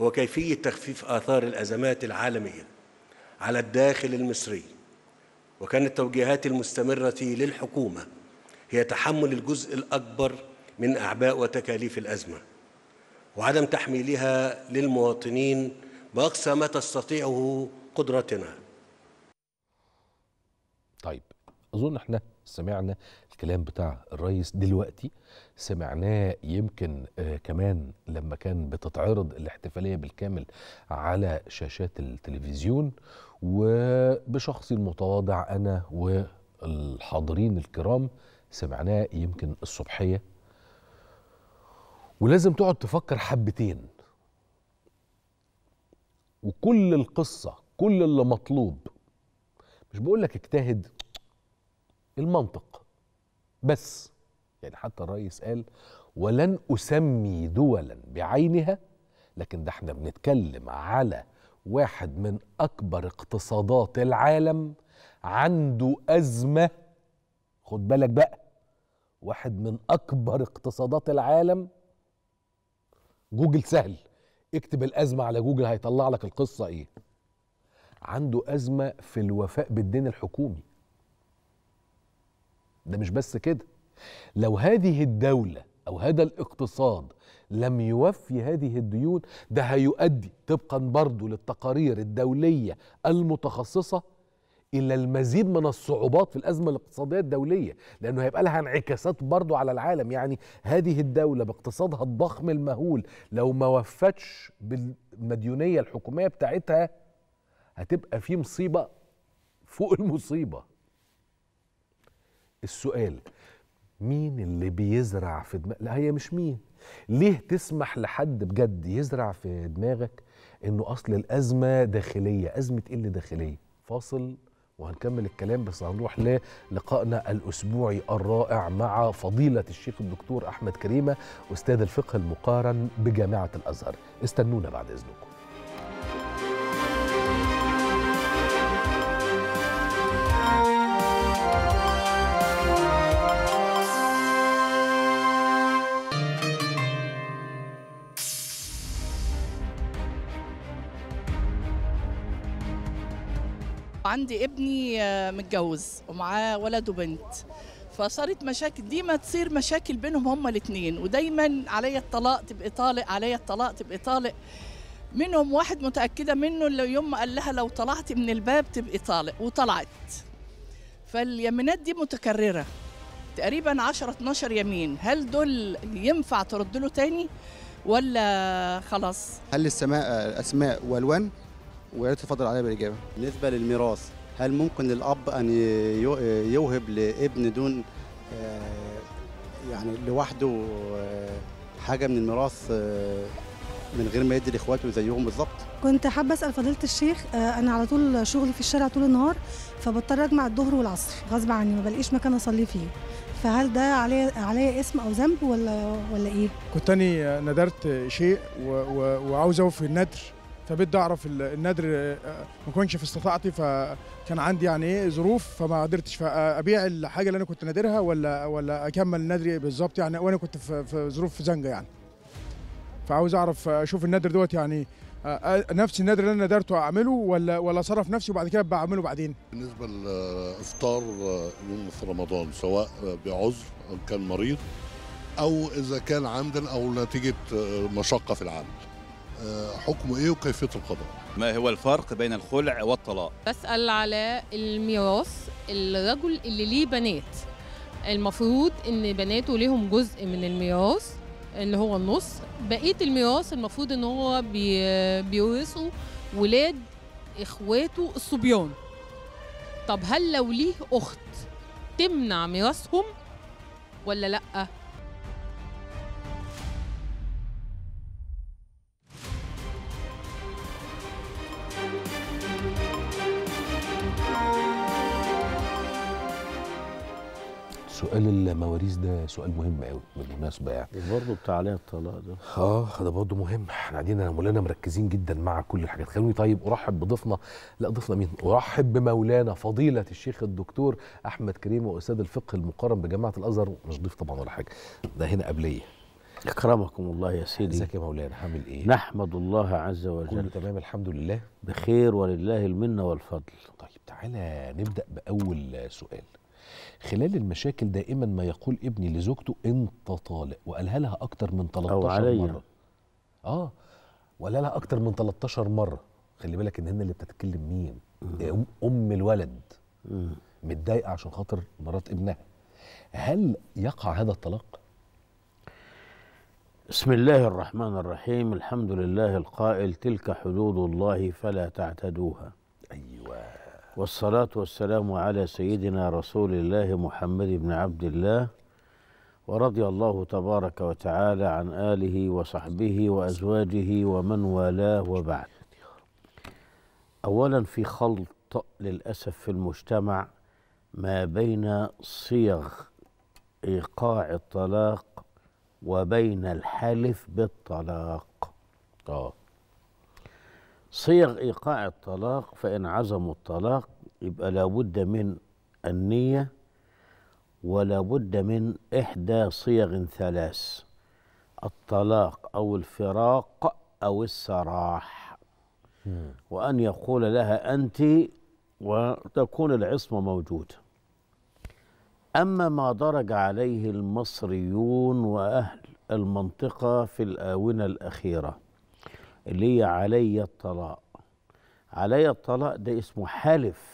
هو كيفية تخفيف آثار الأزمات العالمية على الداخل المصري وكانت التوجيهات المستمرة للحكومة هي تحمل الجزء الأكبر من أعباء وتكاليف الأزمة وعدم تحميلها للمواطنين بأقصى ما تستطيعه قدرتنا طيب أظن احنا سمعنا الكلام بتاع الرئيس دلوقتي سمعناه يمكن آه كمان لما كان بتتعرض الاحتفاليه بالكامل على شاشات التلفزيون وبشخصي المتواضع انا والحاضرين الكرام سمعناه يمكن الصبحيه ولازم تقعد تفكر حبتين وكل القصه كل اللي مطلوب مش بقول لك اجتهد المنطق بس يعني حتى الرئيس قال ولن اسمي دولا بعينها لكن ده احنا بنتكلم على واحد من اكبر اقتصادات العالم عنده ازمه خد بالك بقى واحد من اكبر اقتصادات العالم جوجل سهل اكتب الازمه على جوجل هيطلع لك القصه ايه عنده ازمه في الوفاء بالدين الحكومي ده مش بس كده لو هذه الدوله او هذا الاقتصاد لم يوفي هذه الديون ده هيؤدي طبقا برضه للتقارير الدوليه المتخصصه الى المزيد من الصعوبات في الازمه الاقتصاديه الدوليه لانه هيبقى لها انعكاسات برضو على العالم يعني هذه الدوله باقتصادها الضخم المهول لو ما وفتش بالمديونيه الحكوميه بتاعتها هتبقى في مصيبه فوق المصيبه السؤال مين اللي بيزرع في دماغ لا هي مش مين ليه تسمح لحد بجد يزرع في دماغك انه اصل الازمه داخليه ازمه ايه اللي داخليه فاصل وهنكمل الكلام بس هنروح للقائنا الاسبوعي الرائع مع فضيله الشيخ الدكتور احمد كريمه استاذ الفقه المقارن بجامعه الازهر استنونا بعد اذنكم عندي ابني آه، متجوز ومعاه ولد وبنت فصارت مشاكل ديما تصير مشاكل بينهم هما الاثنين ودايما عليا الطلاق تبقى طالق عليا الطلاق تبقى طالق منهم واحد متاكده منه اللي يوم ما قال لها لو طلعت من الباب تبقي طالق وطلعت فاليمينات دي متكرره تقريبا 10 12 يمين هل دول ينفع ترد له تاني ولا خلاص هل السماء آه، اسماء والوان ويا ريت تفضل عليا بالاجابه. بالنسبه للميراث هل ممكن الاب ان يوهب لابن دون آه، يعني لوحده آه، حاجه من الميراث آه، من غير ما يدي لاخواته زيهم بالظبط كنت حابه اسال فضيله الشيخ انا على طول شغلي في الشارع طول النهار فبضطر اجمع الظهر والعصر غصب عني ما بلاقيش مكان اصلي فيه فهل ده علي علي اسم او ذنب ولا ولا ايه؟ كنت اني ندرت شيء وعاوز اوفي الندر فبدي اعرف النادر آه، ما كانش في استطاعتي فكان عندي يعني ايه ظروف فما قدرتش فابيع الحاجه اللي انا كنت نادرها ولا ولا اكمل النادر إيه بالظبط يعني وانا كنت في ظروف زنجه يعني فعاوز اعرف آه، اشوف النادر دوت يعني آه، نفس النادر اللي انا نادرته اعمله ولا ولا اصرف نفسي وبعد كده بعمله بعدين بالنسبه لافطار يوم في رمضان سواء بعذر او كان مريض او اذا كان عمدا او نتيجه مشقه في العمل حكمه ايه وكيفيه القضاء ما هو الفرق بين الخلع والطلاق بسال على الميراث الرجل اللي ليه بنات المفروض ان بناته ليهم جزء من الميراث اللي هو النص بقيه الميراث المفروض ان هو بي... بيورثه ولاد اخواته الصبيان طب هل لو ليه اخت تمنع ميراثهم ولا لا سؤال المواريث ده سؤال مهم قوي بالمناسبه يعني برضه بتاع عليها الطلاق ده اه ده برضه مهم احنا قاعدين انا مولانا مركزين جدا مع كل الحاجات خلوني طيب ارحب بضيفنا لا ضيفنا مين ارحب بمولانا فضيله الشيخ الدكتور احمد كريم واستاذ الفقه المقارن بجامعه الازهر مش ضيف طبعا ولا حاجه ده هنا قبليه اكرمكم الله يا سيدي ازيك يا مولانا عامل ايه نحمد الله عز وجل كله تمام الحمد لله بخير ولله المنه والفضل طيب تعالى نبدا باول سؤال خلال المشاكل دائما ما يقول ابني لزوجته انت طالق وقالها لها اكتر من 13 أو علي. مره اه وقالها لها اكتر من 13 مره خلي بالك ان هنا اللي بتتكلم مين ام, أم الولد متضايقه عشان خاطر مرات ابنها هل يقع هذا الطلاق بسم الله الرحمن الرحيم الحمد لله القائل تلك حدود الله فلا تعتدوها ايوه والصلاة والسلام على سيدنا رسول الله محمد بن عبد الله ورضي الله تبارك وتعالى عن آله وصحبه وأزواجه ومن والاه وبعد أولا في خلط للأسف في المجتمع ما بين صيغ إيقاع الطلاق وبين الحلف بالطلاق آه صيغ ايقاع الطلاق فان عزموا الطلاق يبقى لابد من النيه ولا بد من احدى صيغ ثلاث الطلاق او الفراق او السراح وان يقول لها انت وتكون العصمه موجوده اما ما درج عليه المصريون واهل المنطقه في الاونه الاخيره اللي هي علي الطلاق علي الطلاق ده اسمه حلف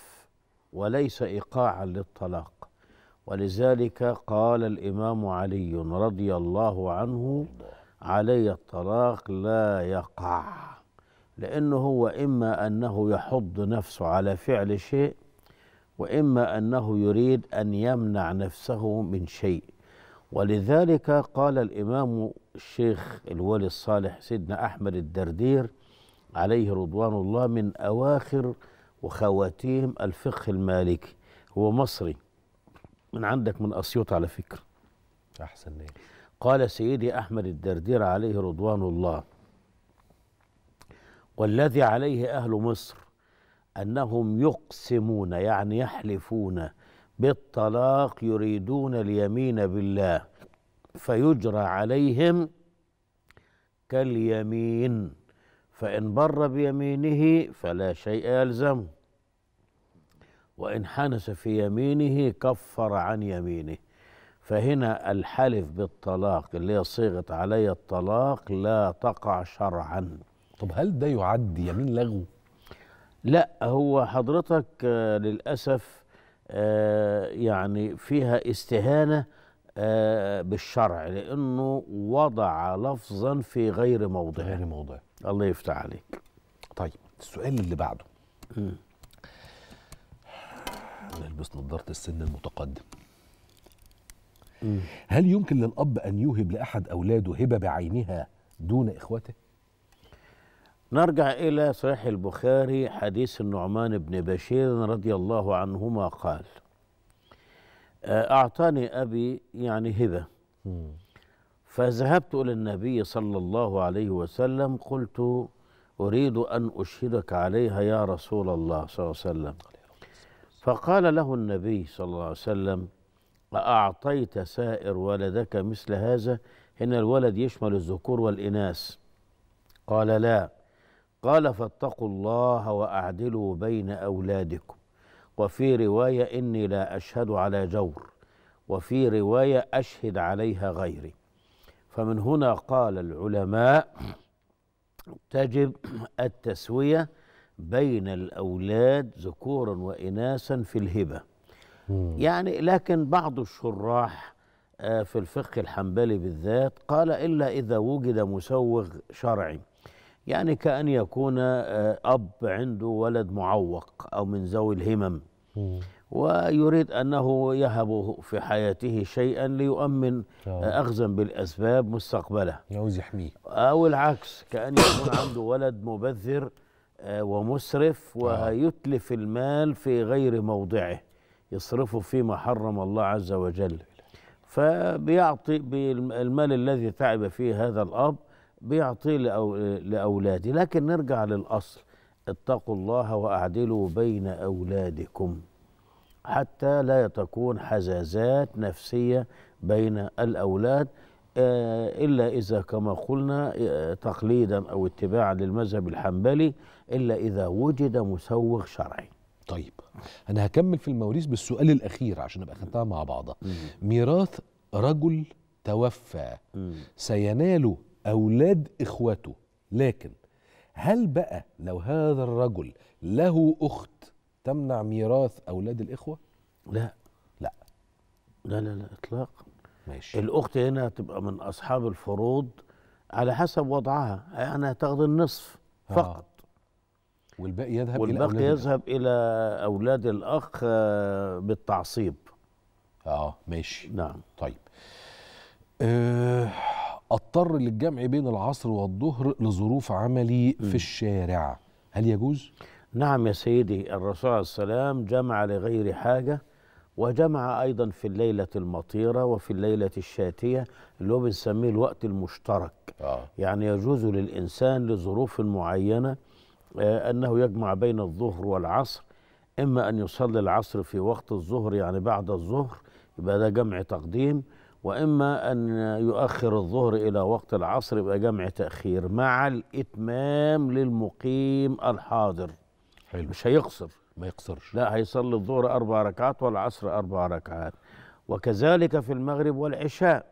وليس ايقاعا للطلاق ولذلك قال الامام علي رضي الله عنه علي الطلاق لا يقع لانه هو اما انه يحض نفسه على فعل شيء واما انه يريد ان يمنع نفسه من شيء ولذلك قال الإمام الشيخ الولي الصالح سيدنا أحمد الدردير عليه رضوان الله من أواخر وخواتيم الفقه المالكي هو مصري من عندك من أسيوط على فكرة أحسن ليه قال سيدي أحمد الدردير عليه رضوان الله والذي عليه أهل مصر أنهم يقسمون يعني يحلفون بالطلاق يريدون اليمين بالله فيجرى عليهم كاليمين فإن بر بيمينه فلا شيء يلزمه وإن حنس في يمينه كفر عن يمينه فهنا الحلف بالطلاق اللي هي صيغة علي الطلاق لا تقع شرعا طب هل ده يعد يمين لغو؟ لا هو حضرتك آه، للأسف آه، يعني فيها استهانة آه، بالشرع لأنه وضع لفظا في غير موضعه غير موضعه الله يفتح عليك طيب السؤال اللي بعده أنا ألبس نظارة السن المتقدم هل يمكن للأب أن يوهب لأحد أولاده هبة بعينها دون إخوته؟ نرجع إلى صحيح البخاري حديث النعمان بن بشير رضي الله عنهما قال آه، أعطاني أبي يعني هبة فذهبت إلى النبي صلى الله عليه وسلم قلت أريد أن أشهدك عليها يا رسول الله صلى الله عليه وسلم فقال له النبي صلى الله عليه وسلم أأعطيت سائر ولدك مثل هذا إن الولد يشمل الذكور والإناث قال لا قال فاتقوا الله واعدلوا بين اولادكم وفي روايه اني لا اشهد على جور وفي روايه اشهد عليها غيري فمن هنا قال العلماء تجب التسويه بين الاولاد ذكورا واناثا في الهبه يعني لكن بعض الشراح آه، في الفقه الحنبلي بالذات قال الا اذا وجد مسوغ شرعي يعني كأن يكون آه، أب عنده ولد معوق أو من ذوي الهمم ويريد أنه يهب في حياته شيئا ليؤمن آه. آه، أخذا بالأسباب مستقبله يعوز يحميه أو العكس كأن يكون عنده ولد مبذر ومسرف ويتلف المال في غير موضعه يصرفه فيما حرم الله عز وجل فبيعطي بالمال الذي تعب فيه هذا الأب بيعطيه لأو... لأولادي لكن نرجع للأصل اتقوا الله وأعدلوا بين أولادكم حتى لا تكون حزازات نفسية بين الأولاد آه، إلا إذا كما قلنا آه، تقليدا أو اتباعا للمذهب الحنبلي إلا إذا وجد مسوغ شرعي طيب أنا هكمل في المواريث بالسؤال الأخير عشان أبقى أخذتها مع بعضها ميراث رجل توفى سينال أولاد إخواته لكن هل بقى لو هذا الرجل له أخت تمنع ميراث أولاد الإخوة؟ لا لا لا لا, لا إطلاقا ماشي الأخت هنا هتبقى من أصحاب الفروض على حسب وضعها يعني هتاخد النصف آه. فقط والباقي يذهب والباقي إلى يذهب إلى أولاد الأخ آه، بالتعصيب اه ماشي نعم طيب أه اضطر للجمع بين العصر والظهر لظروف عملي م. في الشارع هل يجوز؟ نعم يا سيدي الرسول عليه السلام جمع لغير حاجة وجمع أيضا في الليلة المطيرة وفي الليلة الشاتية اللي هو بنسميه الوقت المشترك آه. يعني يجوز للإنسان لظروف معينة آه أنه يجمع بين الظهر والعصر إما أن يصلي العصر في وقت الظهر يعني بعد الظهر يبقى ده جمع تقديم وإما أن يؤخر الظهر إلى وقت العصر يبقى جمع تأخير مع الإتمام للمقيم الحاضر حلو. مش هيقصر ما يقصرش لا هيصلي الظهر أربع ركعات والعصر أربع ركعات وكذلك في المغرب والعشاء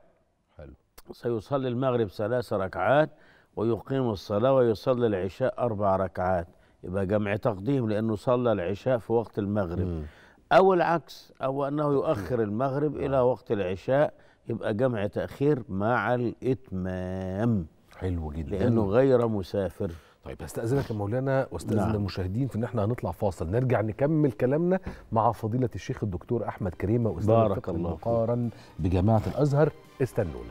حلو سيصلي المغرب ثلاث ركعات ويقيم الصلاة ويصلي العشاء أربع ركعات يبقى جمع تقديم لأنه صلى العشاء في وقت المغرب م. أو العكس أو أنه يؤخر المغرب إلى وقت العشاء يبقى جمع تاخير مع الاتمام حلو جدا لانه غير مسافر طيب استاذنك يا مولانا واستأذن نعم. المشاهدين في ان احنا هنطلع فاصل نرجع نكمل كلامنا مع فضيلة الشيخ الدكتور احمد كريمة واستاذ الله مقارن بجامعة الازهر استنونا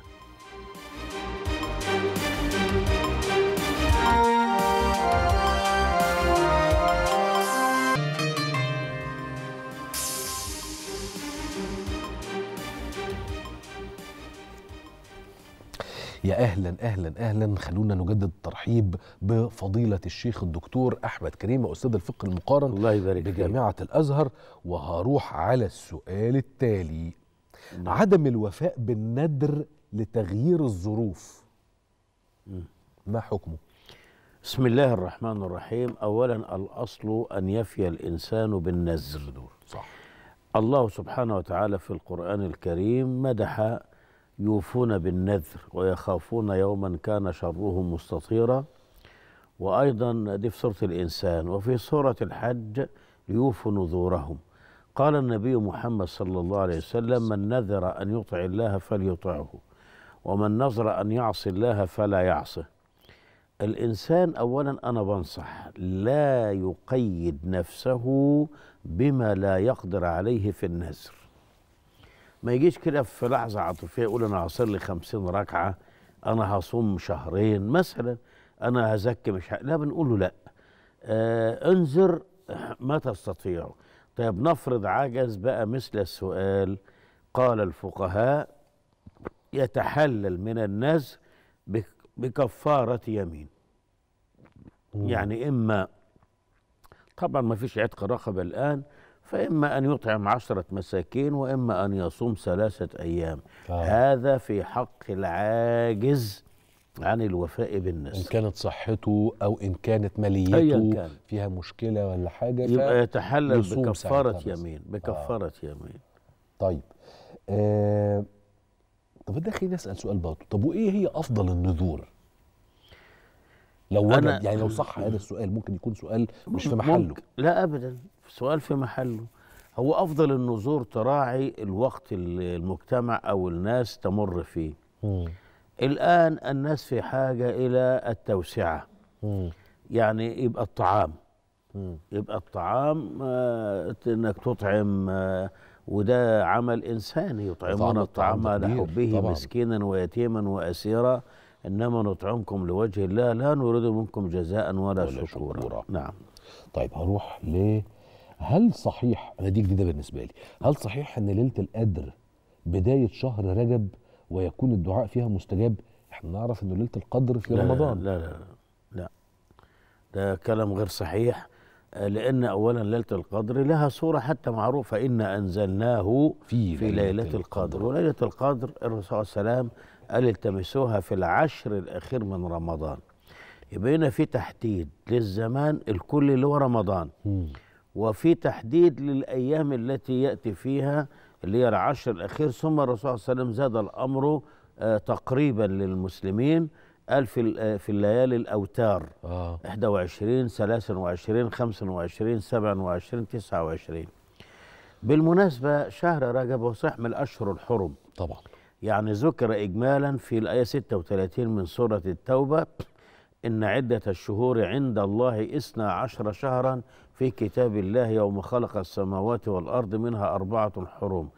يا اهلا اهلا اهلا خلونا نجدد الترحيب بفضيله الشيخ الدكتور احمد كريم استاذ الفقه المقارن الله يبارك بجامعه الازهر وهروح على السؤال التالي م. نعم. عدم الوفاء بالندر لتغيير الظروف ما حكمه بسم الله الرحمن الرحيم اولا الاصل ان يفي الانسان بالنذر صح الله سبحانه وتعالى في القران الكريم مدح يوفون بالنذر ويخافون يوما كان شره مستطيرا وأيضا دي في سورة الإنسان وفي سورة الحج ليوفوا نذورهم قال النبي محمد صلى الله عليه وسلم من نذر أن يطع الله فليطعه ومن نذر أن يعصي الله فلا يعصه الإنسان أولا أنا بنصح لا يقيد نفسه بما لا يقدر عليه في النذر ما يجيش كده في لحظه عاطفيه يقول انا هصلي لي 50 ركعه انا هصوم شهرين مثلا انا هزكي مش لا بنقول له لا آه انظر <clears throat> ما تستطيع طيب نفرض عجز بقى مثل السؤال قال الفقهاء يتحلل من النذر بكفارة يمين يعني إما طبعا ما فيش عتق رقبة الآن فإما أن يطعم عشرة مساكين وإما أن يصوم ثلاثة أيام آه. هذا في حق العاجز عن الوفاء بالنسبة إن كانت صحته أو إن كانت ماليته كان. فيها مشكلة ولا حاجة يبقى يتحلل بكفارة يمين آه. بكفارة آه. يمين طيب آه طب ده خليني أسأل سؤال برضه طب وإيه هي أفضل النذور؟ لو أنا يعني لو صح هذا السؤال ممكن يكون سؤال مش في محله لا أبدا سؤال في محله هو أفضل النذور تراعي الوقت اللي المجتمع أو الناس تمر فيه مم. الآن الناس في حاجة إلى التوسعة مم. يعني يبقى الطعام مم. يبقى الطعام آه انك تطعم آه وده عمل انساني يطعمون الطعام على حبه مسكينا ويتيما واسيرا انما نطعمكم لوجه الله لا نريد منكم جزاء ولا, ولا شكورا. نعم طيب هروح ليه هل صحيح انا دي جديده بالنسبه لي هل صحيح ان ليله القدر بدايه شهر رجب ويكون الدعاء فيها مستجاب احنا نعرف ان ليله القدر في لا رمضان لا لا لا ده كلام غير صحيح آه، لأن أولا ليلة القدر لها صورة حتى معروفة ان أنزلناه في, في ليلة, ليلة القدر وليلة القدر الرسول صلى الله عليه وسلم قال التمسوها في العشر الأخير من رمضان يبقى هنا في تحديد للزمان الكل اللي هو رمضان م. وفي تحديد للأيام التي يأتي فيها اللي هي العشر الأخير ثم الرسول صلى الله عليه وسلم زاد الأمر آه، تقريبا للمسلمين قال في آه، في الليالي الاوتار آه. 21 23 25 27 29 بالمناسبه شهر رجب وصح من الاشهر الحرم طبعا يعني ذكر اجمالا في الايه 36 من سوره التوبه ان عده الشهور عند الله اثنا عشر شهرا في كتاب الله يوم خلق السماوات والأرض منها أربعة حرم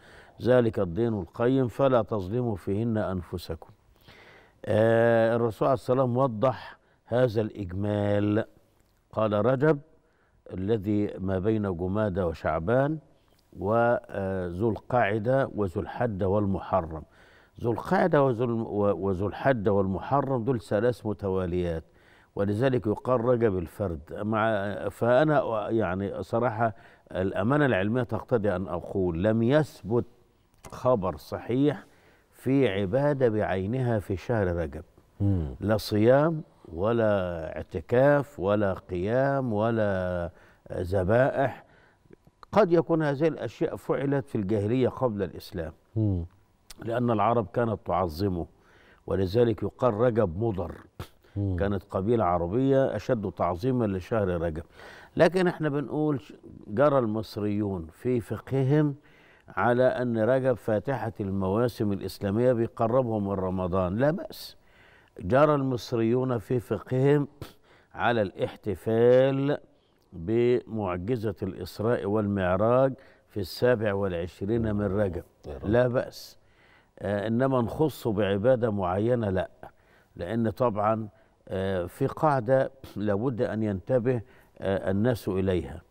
ذلك الدين القيم فلا تظلموا فيهن أنفسكم آه الرسول عليه السلام وضح هذا الإجمال قال رجب الذي ما بين جمادة وشعبان وذو آه، القعدة وذو الحد والمحرم ذو القعدة وذو الحد والمحرم دول ثلاث متواليات ولذلك يقال رجب الفرد مع فأنا يعني صراحة الأمانة العلمية تقتضي أن أقول لم يثبت خبر صحيح في عبادة بعينها في شهر رجب لا صيام ولا اعتكاف ولا قيام ولا ذبائح قد يكون هذه الأشياء فعلت في الجاهلية قبل الإسلام لأن العرب كانت تعظمه ولذلك يقال رجب مضر مم. كانت قبيلة عربية أشد تعظيما لشهر رجب لكن احنا بنقول جرى المصريون في فقههم على أن رجب فاتحة المواسم الإسلامية بيقربهم من رمضان لا بأس جرى المصريون في فقههم على الاحتفال بمعجزة الإسراء والمعراج في السابع والعشرين من رجب لا بأس آه إنما نخص بعبادة معينة لا لأن طبعا آه، في قاعدة لابد أن ينتبه آه، الناس إليها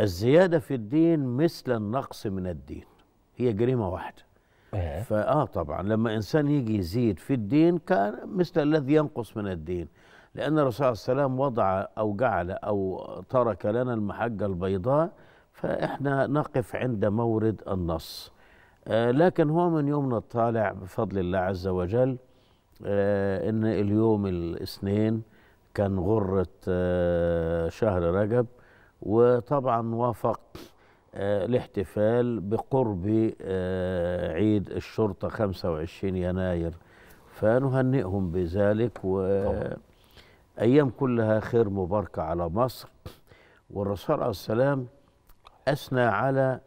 الزيادة في الدين مثل النقص من الدين هي جريمة واحدة إيه. فآه طبعا لما إنسان يجي يزيد في الدين كان مثل الذي ينقص من الدين لأن الرسول عليه السلام وضع أو جعل أو ترك لنا المحجة البيضاء فإحنا نقف عند مورد النص آه، لكن هو من يومنا الطالع بفضل الله عز وجل آه، ان اليوم الاثنين كان غره آه، شهر رجب وطبعا وافق آه، الاحتفال بقرب عيد الشرطه 25 يناير فنهنئهم بذلك وايام كلها خير مباركه على مصر والرسول عليه السلام اثنى على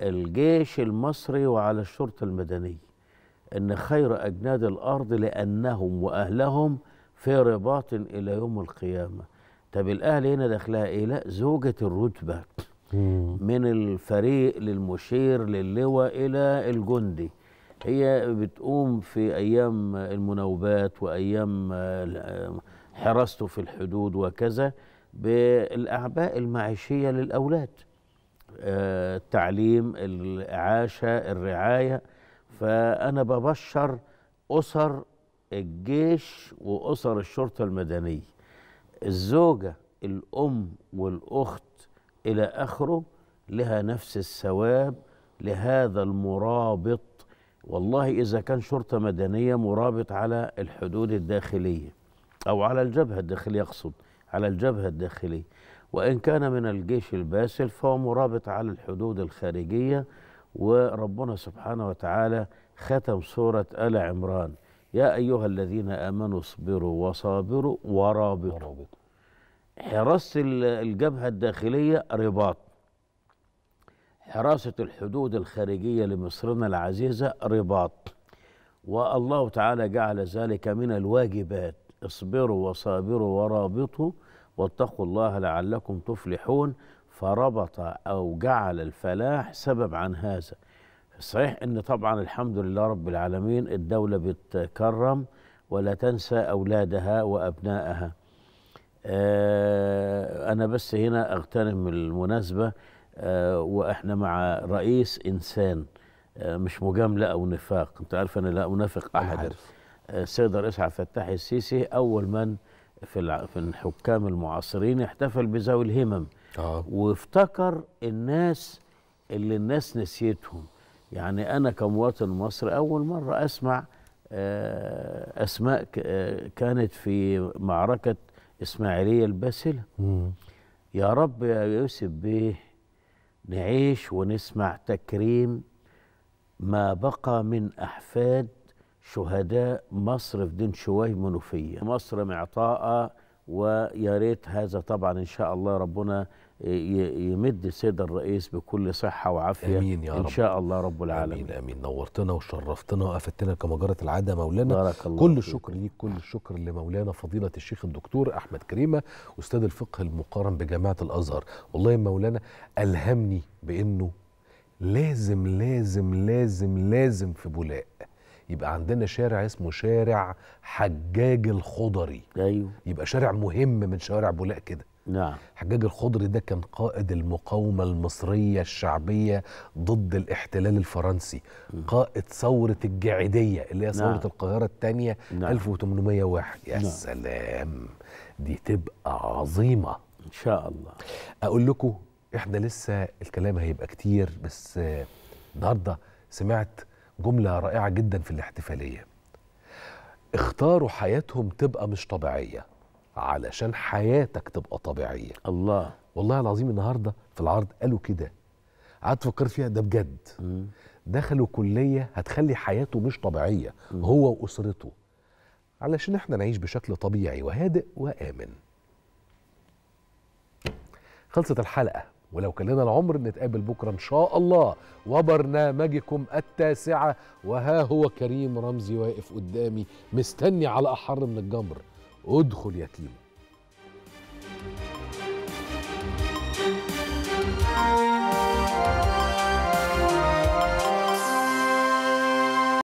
الجيش المصري وعلى الشرطه المدنيه ان خير اجناد الارض لانهم واهلهم في رباط الى يوم القيامه طب الاهل هنا داخلها ايه لا زوجه الرتبه من الفريق للمشير للواء الى الجندي هي بتقوم في ايام المناوبات وايام حراسته في الحدود وكذا بالاعباء المعيشيه للاولاد آه، التعليم الاعاشه الرعايه فأنا ببشر أسر الجيش وأسر الشرطة المدنية الزوجة الأم والأخت إلى آخره لها نفس الثواب لهذا المرابط والله إذا كان شرطة مدنية مرابط على الحدود الداخلية أو على الجبهة الداخلية أقصد على الجبهة الداخلية وإن كان من الجيش الباسل فهو مرابط على الحدود الخارجية وربنا سبحانه وتعالى ختم سورة آل عمران يا أيها الذين آمنوا اصبروا وصابروا ورابطوا حراسة الجبهة الداخلية رباط حراسة الحدود الخارجية لمصرنا العزيزة رباط والله تعالى جعل ذلك من الواجبات اصبروا وصابروا ورابطوا واتقوا الله لعلكم تفلحون فربط أو جعل الفلاح سبب عن هذا صحيح أن طبعا الحمد لله رب العالمين الدولة بتكرم ولا تنسى أولادها وأبنائها آه، أنا بس هنا أغتنم المناسبة آه، وإحنا مع رئيس إنسان آه، مش مجاملة أو نفاق أنت عارف أنا لا أنافق أحدا السيد الرئيس عبد الفتاح السيسي أول من في الحكام المعاصرين احتفل بذوي الهمم آه. وافتكر الناس اللي الناس نسيتهم يعني أنا كمواطن مصري أول مرة أسمع آه، أسماء آه، كانت في معركة إسماعيلية الباسلة يا رب يا يوسف بيه نعيش ونسمع تكريم ما بقى من أحفاد شهداء مصر في دين شويه منوفية مصر معطاءة ويا ريت هذا طبعا ان شاء الله ربنا يمد السيد الرئيس بكل صحة وعافية أمين يا رب إن شاء الله رب العالمين أمين أمين نورتنا وشرفتنا وأفدتنا كما جرت العادة مولانا بارك الله كل الشكر ليك كل الشكر لمولانا فضيلة الشيخ الدكتور أحمد كريمة أستاذ الفقه المقارن بجامعة الأزهر والله مولانا ألهمني بأنه لازم لازم لازم لازم في بولاق يبقى عندنا شارع اسمه شارع حجاج الخضري ايوه يبقى شارع مهم من شوارع بولاق كده نعم حجاج الخضري ده كان قائد المقاومة المصرية الشعبية ضد الاحتلال الفرنسي م. قائد ثورة الجعيدية اللي هي ثورة نعم. القاهرة الثانية نعم. 1801 يا نعم. سلام دي تبقى عظيمة إن شاء الله أقول لكم إحنا لسه الكلام هيبقى كتير بس النهاردة سمعت جملة رائعة جدا في الاحتفالية اختاروا حياتهم تبقى مش طبيعية علشان حياتك تبقى طبيعية الله والله العظيم النهاردة في العرض قالوا كده قعدت فكرت فيها ده بجد م. دخلوا كلية هتخلي حياته مش طبيعية م. هو وأسرته علشان احنا نعيش بشكل طبيعي وهادئ وآمن خلصت الحلقة ولو كان لنا العمر نتقابل بكره ان شاء الله وبرنامجكم التاسعه وها هو كريم رمزي واقف قدامي مستني على احر من الجمر ادخل يا كيمو thank you